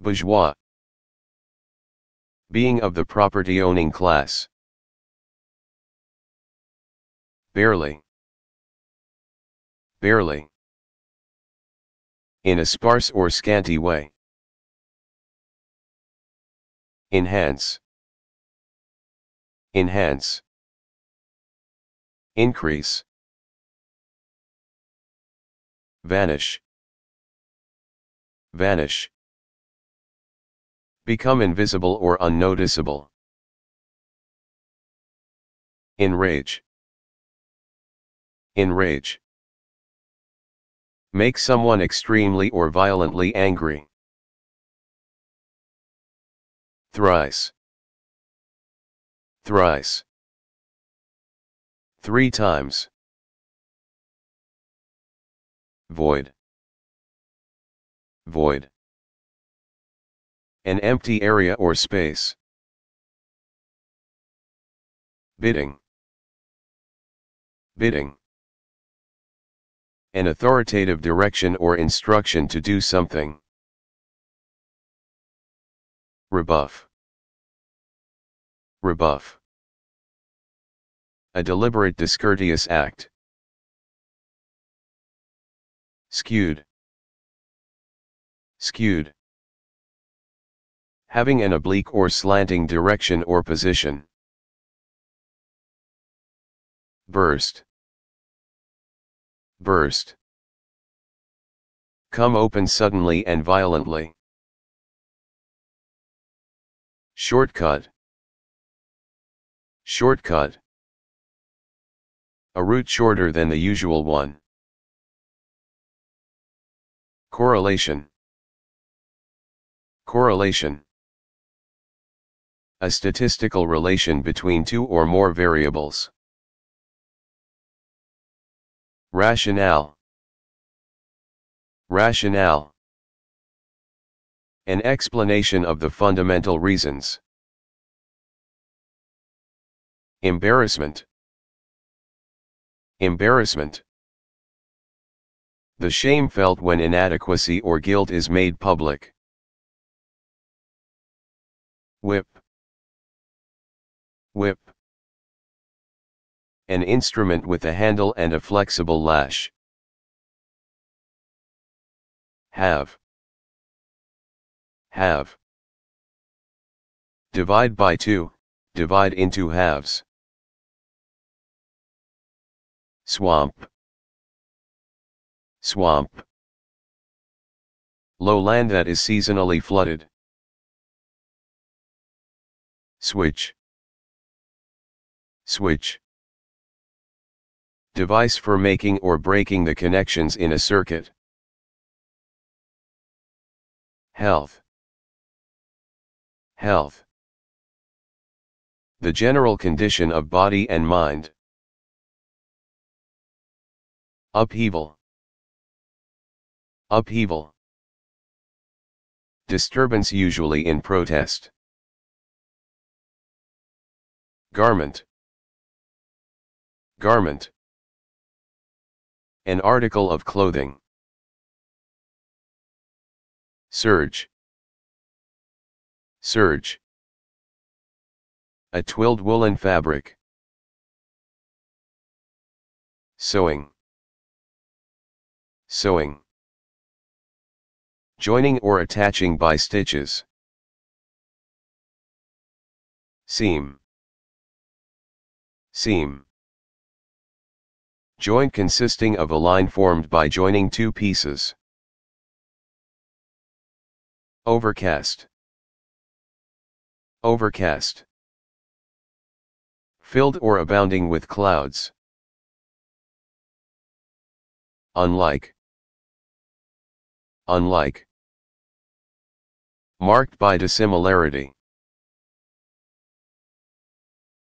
Bourgeois. Being of the property owning class. Barely. Barely. In a sparse or scanty way. Enhance. Enhance. Increase. Vanish vanish. Become invisible or unnoticeable. Enrage. Enrage. Make someone extremely or violently angry. Thrice. Thrice. Three times. Void void. An empty area or space. Bidding. Bidding. An authoritative direction or instruction to do something. Rebuff. Rebuff. A deliberate discourteous act. Skewed skewed. Having an oblique or slanting direction or position. Burst. Burst. Come open suddenly and violently. Shortcut. Shortcut. A route shorter than the usual one. Correlation Correlation A statistical relation between two or more variables. Rationale Rationale An explanation of the fundamental reasons. Embarrassment Embarrassment The shame felt when inadequacy or guilt is made public whip, whip. An instrument with a handle and a flexible lash. Have, have. Divide by 2, divide into halves. Swamp, swamp. Lowland that is seasonally flooded. Switch. Switch. Device for making or breaking the connections in a circuit. Health. Health. The general condition of body and mind. Upheaval. Upheaval. Disturbance usually in protest. Garment. Garment. An article of clothing. Surge. Surge. A twilled woolen fabric. Sewing. Sewing. Joining or attaching by stitches. Seam. Seam. joint consisting of a line formed by joining two pieces. Overcast. Overcast. Filled or abounding with clouds. Unlike. Unlike. Marked by dissimilarity.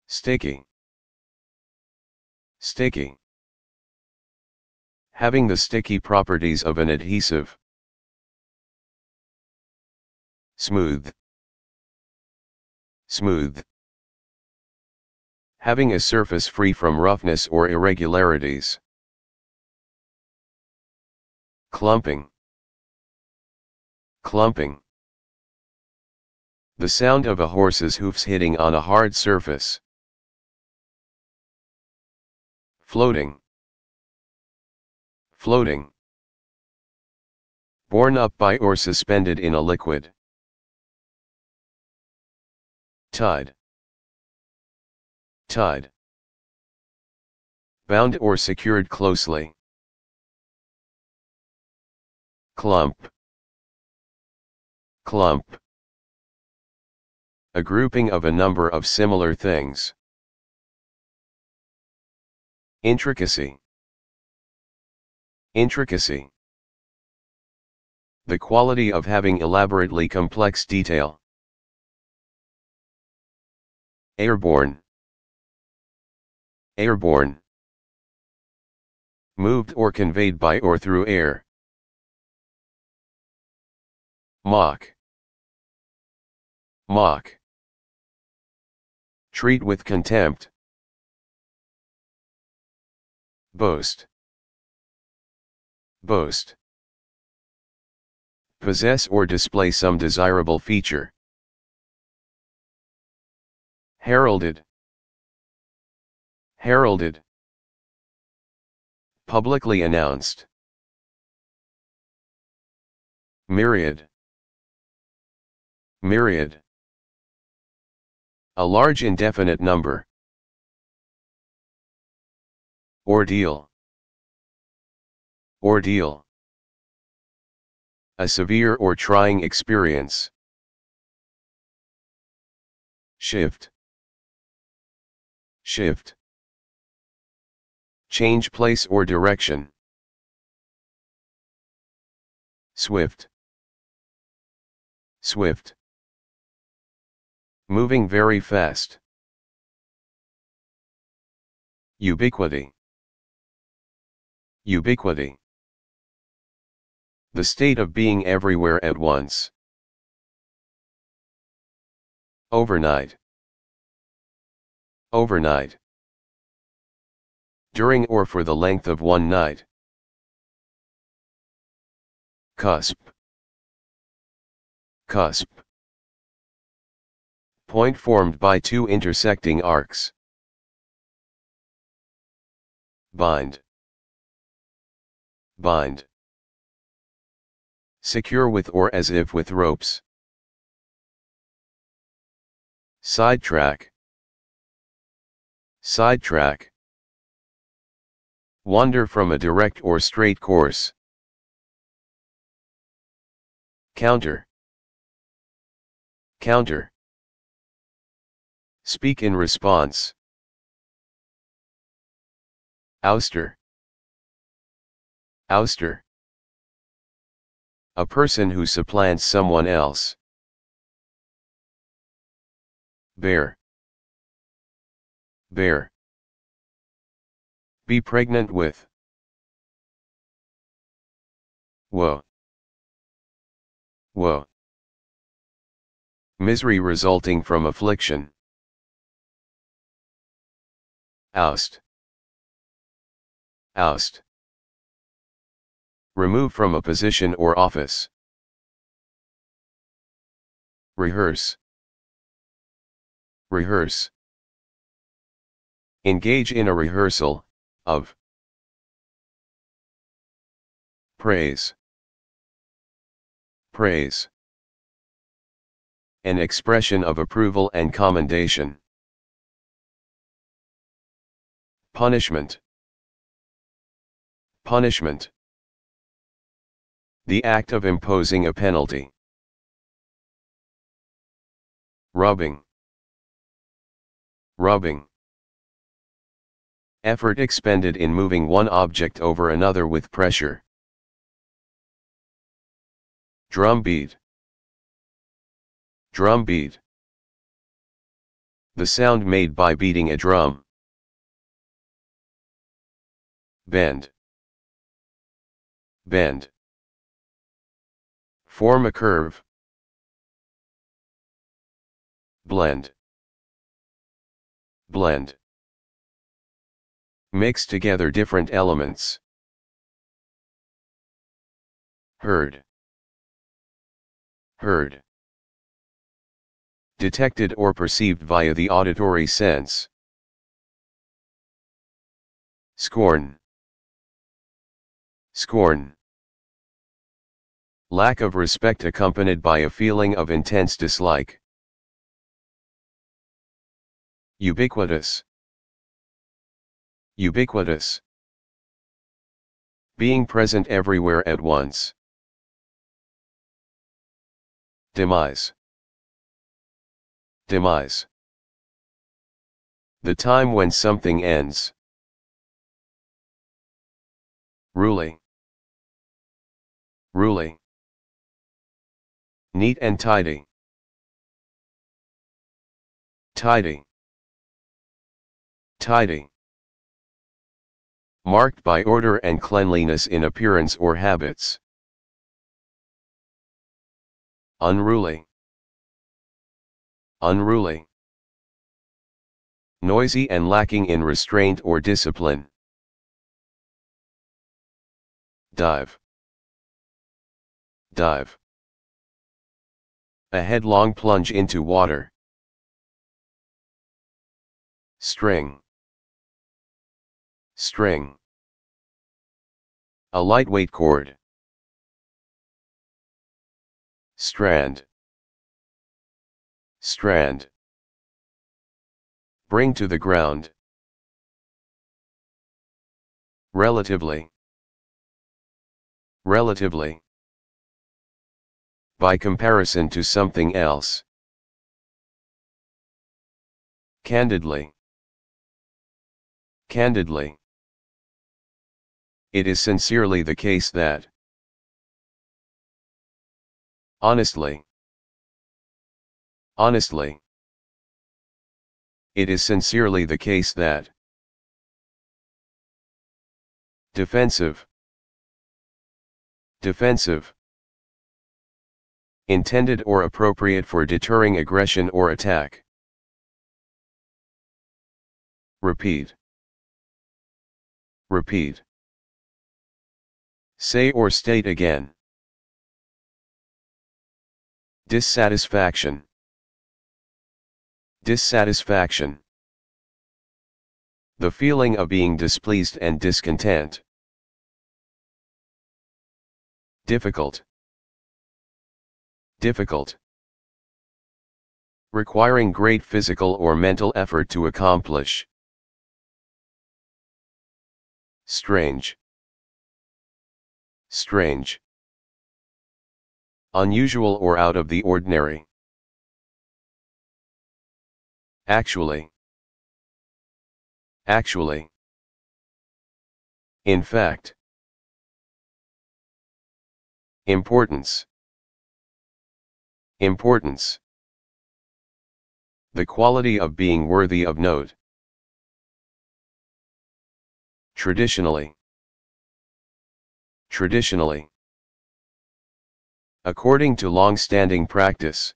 Sticky. Sticky, Having the sticky properties of an adhesive. Smooth Smooth Having a surface free from roughness or irregularities. Clumping Clumping the sound of a horse's hoofs hitting on a hard surface. Floating. Floating. Borne up by or suspended in a liquid. Tide. Tide. Bound or secured closely. Clump. Clump. A grouping of a number of similar things. Intricacy. Intricacy. The quality of having elaborately complex detail. Airborne. Airborne. Moved or conveyed by or through air. Mock. Mock. Treat with contempt. Boast. Boast. Possess or display some desirable feature. Heralded. Heralded. Publicly announced. Myriad. Myriad. A large indefinite number. Ordeal. Ordeal. A severe or trying experience. Shift. Shift. Change place or direction. Swift. Swift. Moving very fast. Ubiquity. Ubiquity. The state of being everywhere at once. Overnight. Overnight. During or for the length of one night. Cusp. Cusp. Point formed by two intersecting arcs. Bind bind. Secure with or as if with ropes. Sidetrack. Sidetrack. Wander from a direct or straight course. Counter. Counter. Speak in response. Ouster. Ouster. A person who supplants someone else. Bear. Bear. Be pregnant with. Whoa. Whoa. Misery resulting from affliction. Oust. Oust. Remove from a position or office. Rehearse. Rehearse. Engage in a rehearsal, of. Praise. Praise. An expression of approval and commendation. Punishment. Punishment the act of imposing a penalty. Rubbing. Rubbing. Effort expended in moving one object over another with pressure. Drum beat. Drum beat. The sound made by beating a drum. Bend. Bend. Form a curve. Blend. Blend. Mix together different elements. Heard. Heard. Detected or perceived via the auditory sense. Scorn. Scorn lack of respect accompanied by a feeling of intense dislike. Ubiquitous. Ubiquitous. Being present everywhere at once. Demise. Demise. The time when something ends. Ruling. Ruling. Neat and tidy. Tidy. Tidy. Marked by order and cleanliness in appearance or habits. Unruly. Unruly. Noisy and lacking in restraint or discipline. Dive. Dive. A headlong plunge into water. String. String. A lightweight cord. Strand. Strand. Bring to the ground. Relatively. Relatively by comparison to something else. Candidly. Candidly. It is sincerely the case that. Honestly. Honestly. It is sincerely the case that. Defensive. Defensive intended or appropriate for deterring aggression or attack. Repeat. Repeat. Say or state again. Dissatisfaction. Dissatisfaction. The feeling of being displeased and discontent. Difficult difficult. Requiring great physical or mental effort to accomplish. Strange. Strange. Unusual or out of the ordinary. Actually. Actually. In fact. Importance. Importance The quality of being worthy of note. Traditionally. Traditionally. According to long-standing practice.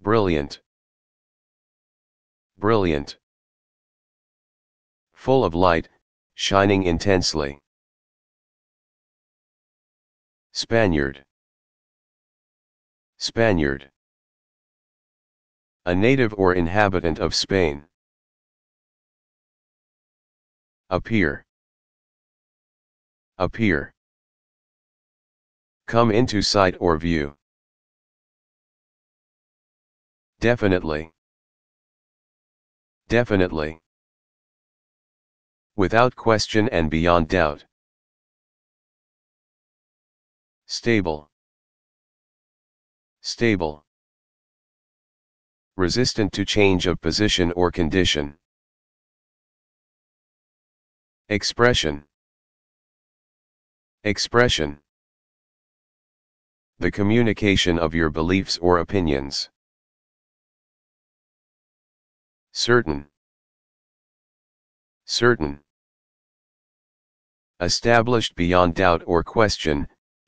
Brilliant. Brilliant. Full of light, shining intensely. Spaniard. Spaniard. A native or inhabitant of Spain. Appear. Appear. Come into sight or view. Definitely. Definitely. Without question and beyond doubt. Stable. Stable. Resistant to change of position or condition. Expression. Expression. The communication of your beliefs or opinions. Certain. Certain. Established beyond doubt or question,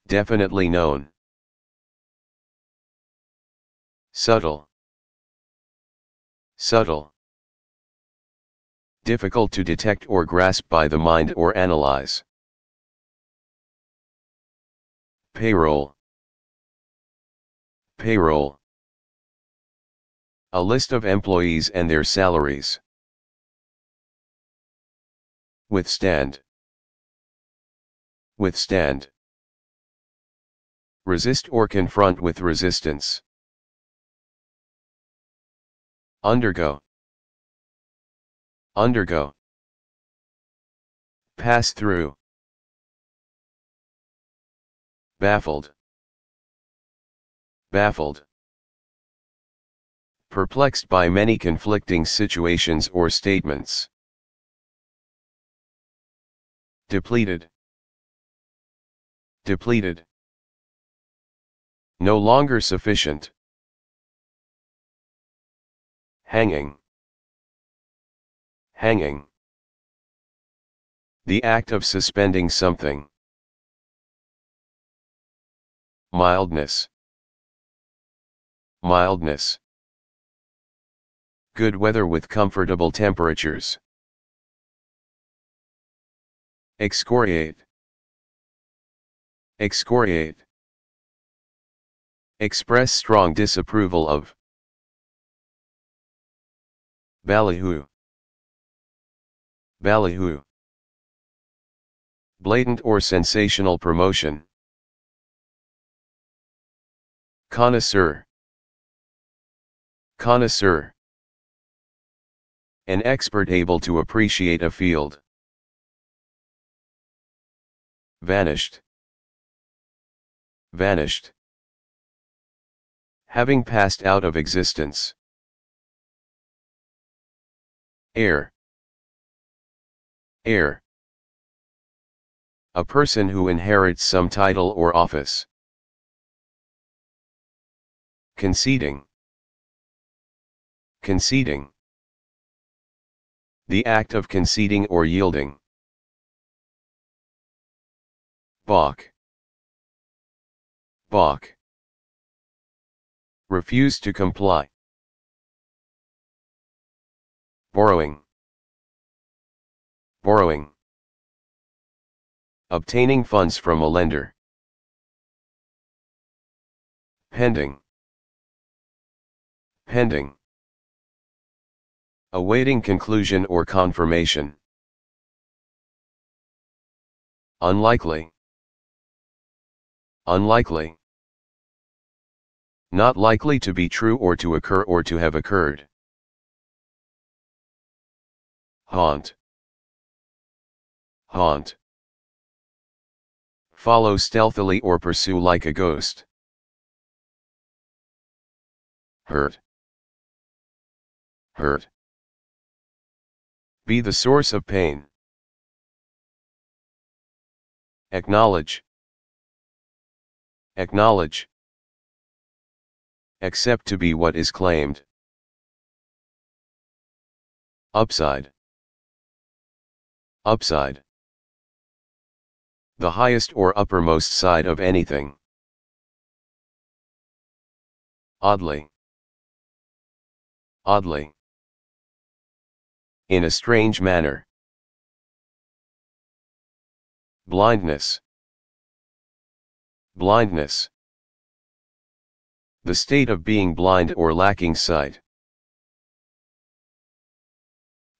definitely known. Subtle. Subtle. Difficult to detect or grasp by the mind or analyze. Payroll. Payroll. A list of employees and their salaries. Withstand. Withstand. Resist or confront with resistance. Undergo. Undergo. Pass through. Baffled. Baffled. Perplexed by many conflicting situations or statements. Depleted. Depleted. No longer sufficient. Hanging. Hanging. The act of suspending something. Mildness. Mildness. Good weather with comfortable temperatures. Excoriate. Excoriate. Express strong disapproval of. Ballyhoo. Ballyhoo. Blatant or sensational promotion. Connoisseur. Connoisseur. An expert able to appreciate a field. Vanished. Vanished. Having passed out of existence. Air. Air. A person who inherits some title or office. Conceding. Conceding. The act of conceding or yielding. Balk. Balk. Refuse to comply. Borrowing. Borrowing. Obtaining funds from a lender. Pending. Pending. Awaiting conclusion or confirmation. Unlikely. Unlikely. Not likely to be true or to occur or to have occurred haunt, haunt. Follow stealthily or pursue like a ghost. Hurt, hurt. Be the source of pain. Acknowledge, acknowledge. Accept to be what is claimed. Upside Upside. The highest or uppermost side of anything. Oddly. Oddly. In a strange manner. Blindness. Blindness. The state of being blind or lacking sight.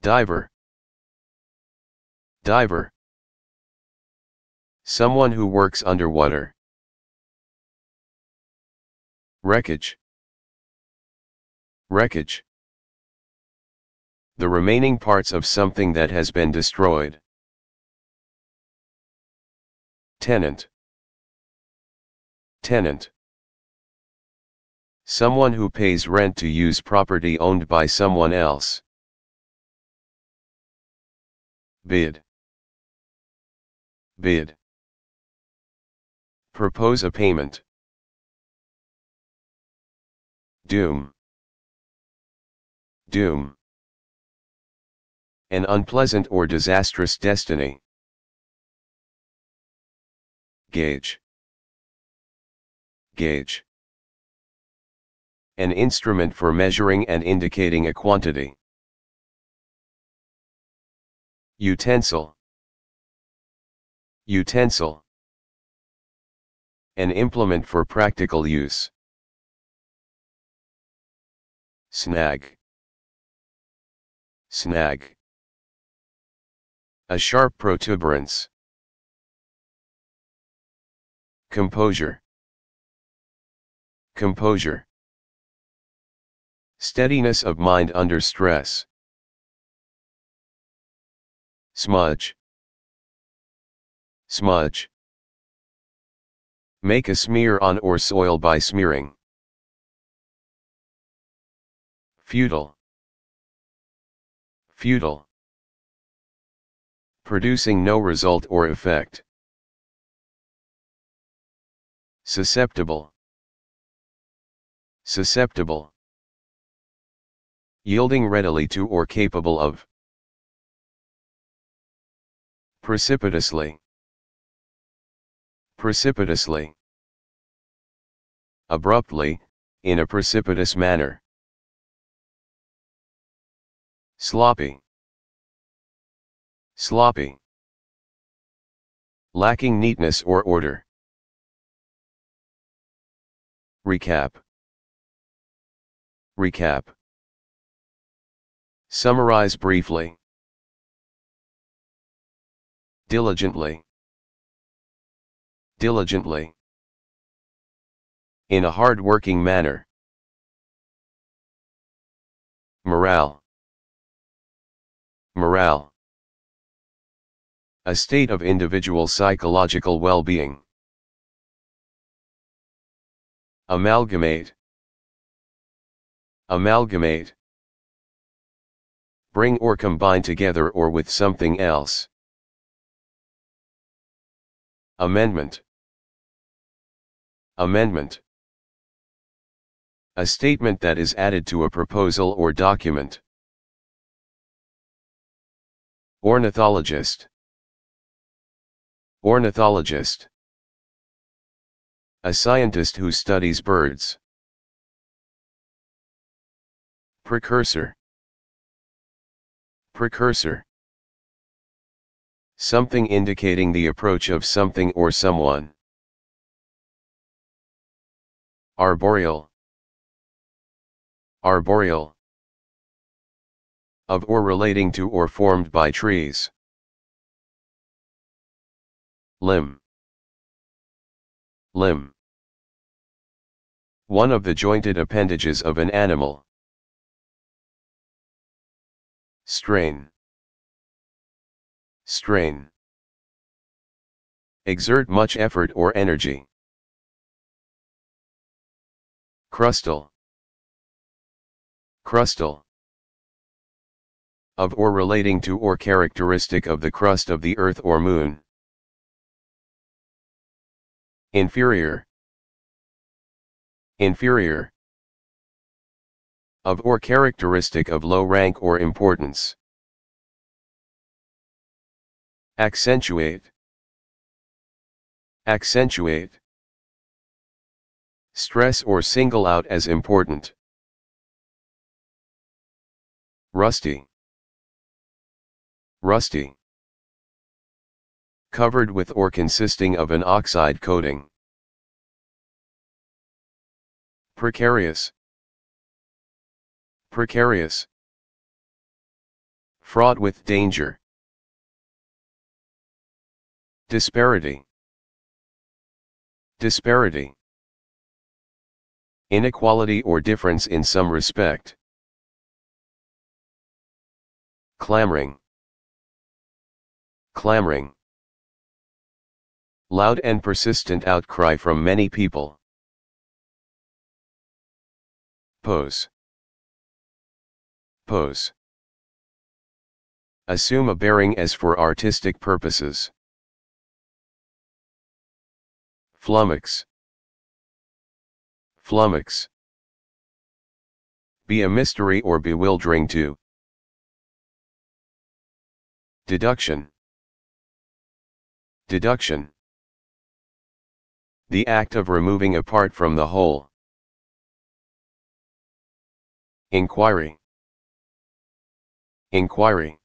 Diver. Diver. Someone who works underwater. Wreckage. Wreckage. The remaining parts of something that has been destroyed. Tenant. Tenant. Someone who pays rent to use property owned by someone else. Bid. Bid. Propose a payment. Doom. Doom. An unpleasant or disastrous destiny. Gauge. Gauge. An instrument for measuring and indicating a quantity. Utensil. Utensil. An implement for practical use. Snag. Snag. A sharp protuberance. Composure. Composure. Steadiness of mind under stress. Smudge smudge. Make a smear on or soil by smearing. Feudal. Feudal. Producing no result or effect. Susceptible. Susceptible. Yielding readily to or capable of. Precipitously. Precipitously. Abruptly, in a precipitous manner. Sloppy. Sloppy. Lacking neatness or order. Recap. Recap. Summarize briefly. Diligently diligently. In a hard-working manner. Morale. Morale. A state of individual psychological well-being. Amalgamate. Amalgamate. Bring or combine together or with something else. Amendment. Amendment. A statement that is added to a proposal or document. Ornithologist. Ornithologist. A scientist who studies birds. Precursor. Precursor. Something indicating the approach of something or someone. Arboreal. Arboreal. Of or relating to or formed by trees. Limb. Limb. One of the jointed appendages of an animal. Strain. Strain. Exert much effort or energy. Crustal. Crustal. Of or relating to or characteristic of the crust of the earth or moon. Inferior. Inferior. Of or characteristic of low rank or importance. Accentuate. Accentuate stress or single out as important. Rusty. Rusty. Covered with or consisting of an oxide coating. Precarious. Precarious. Fraught with danger. Disparity. Disparity. Inequality or difference in some respect. Clamoring. Clamoring. Loud and persistent outcry from many people. Pose. Pose. Assume a bearing as for artistic purposes. Flummox. Flummox. Be a mystery or bewildering to. Deduction. Deduction. The act of removing a part from the whole. Inquiry. Inquiry.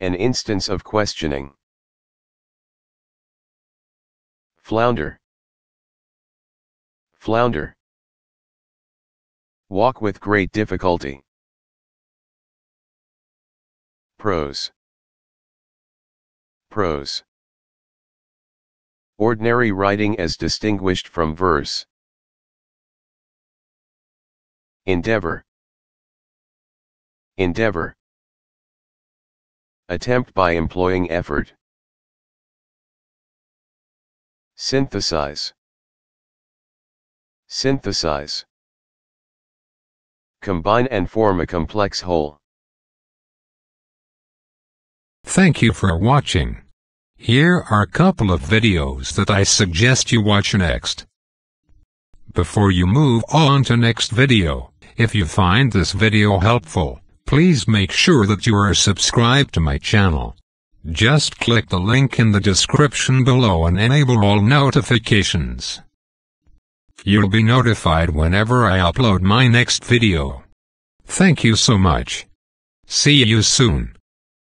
An instance of questioning. Flounder flounder. Walk with great difficulty. Pros. Prose. Ordinary writing as distinguished from verse. Endeavor. Endeavor. Attempt by employing effort. Synthesize. Synthesize. Combine and form a complex whole. Thank you for watching. Here are a couple of videos that I suggest you watch next. Before you move on to next video, if you find this video helpful, please make sure that you are subscribed to my channel. Just click the link in the description below and enable all notifications. You'll be notified whenever I upload my next video. Thank you so much. See you soon.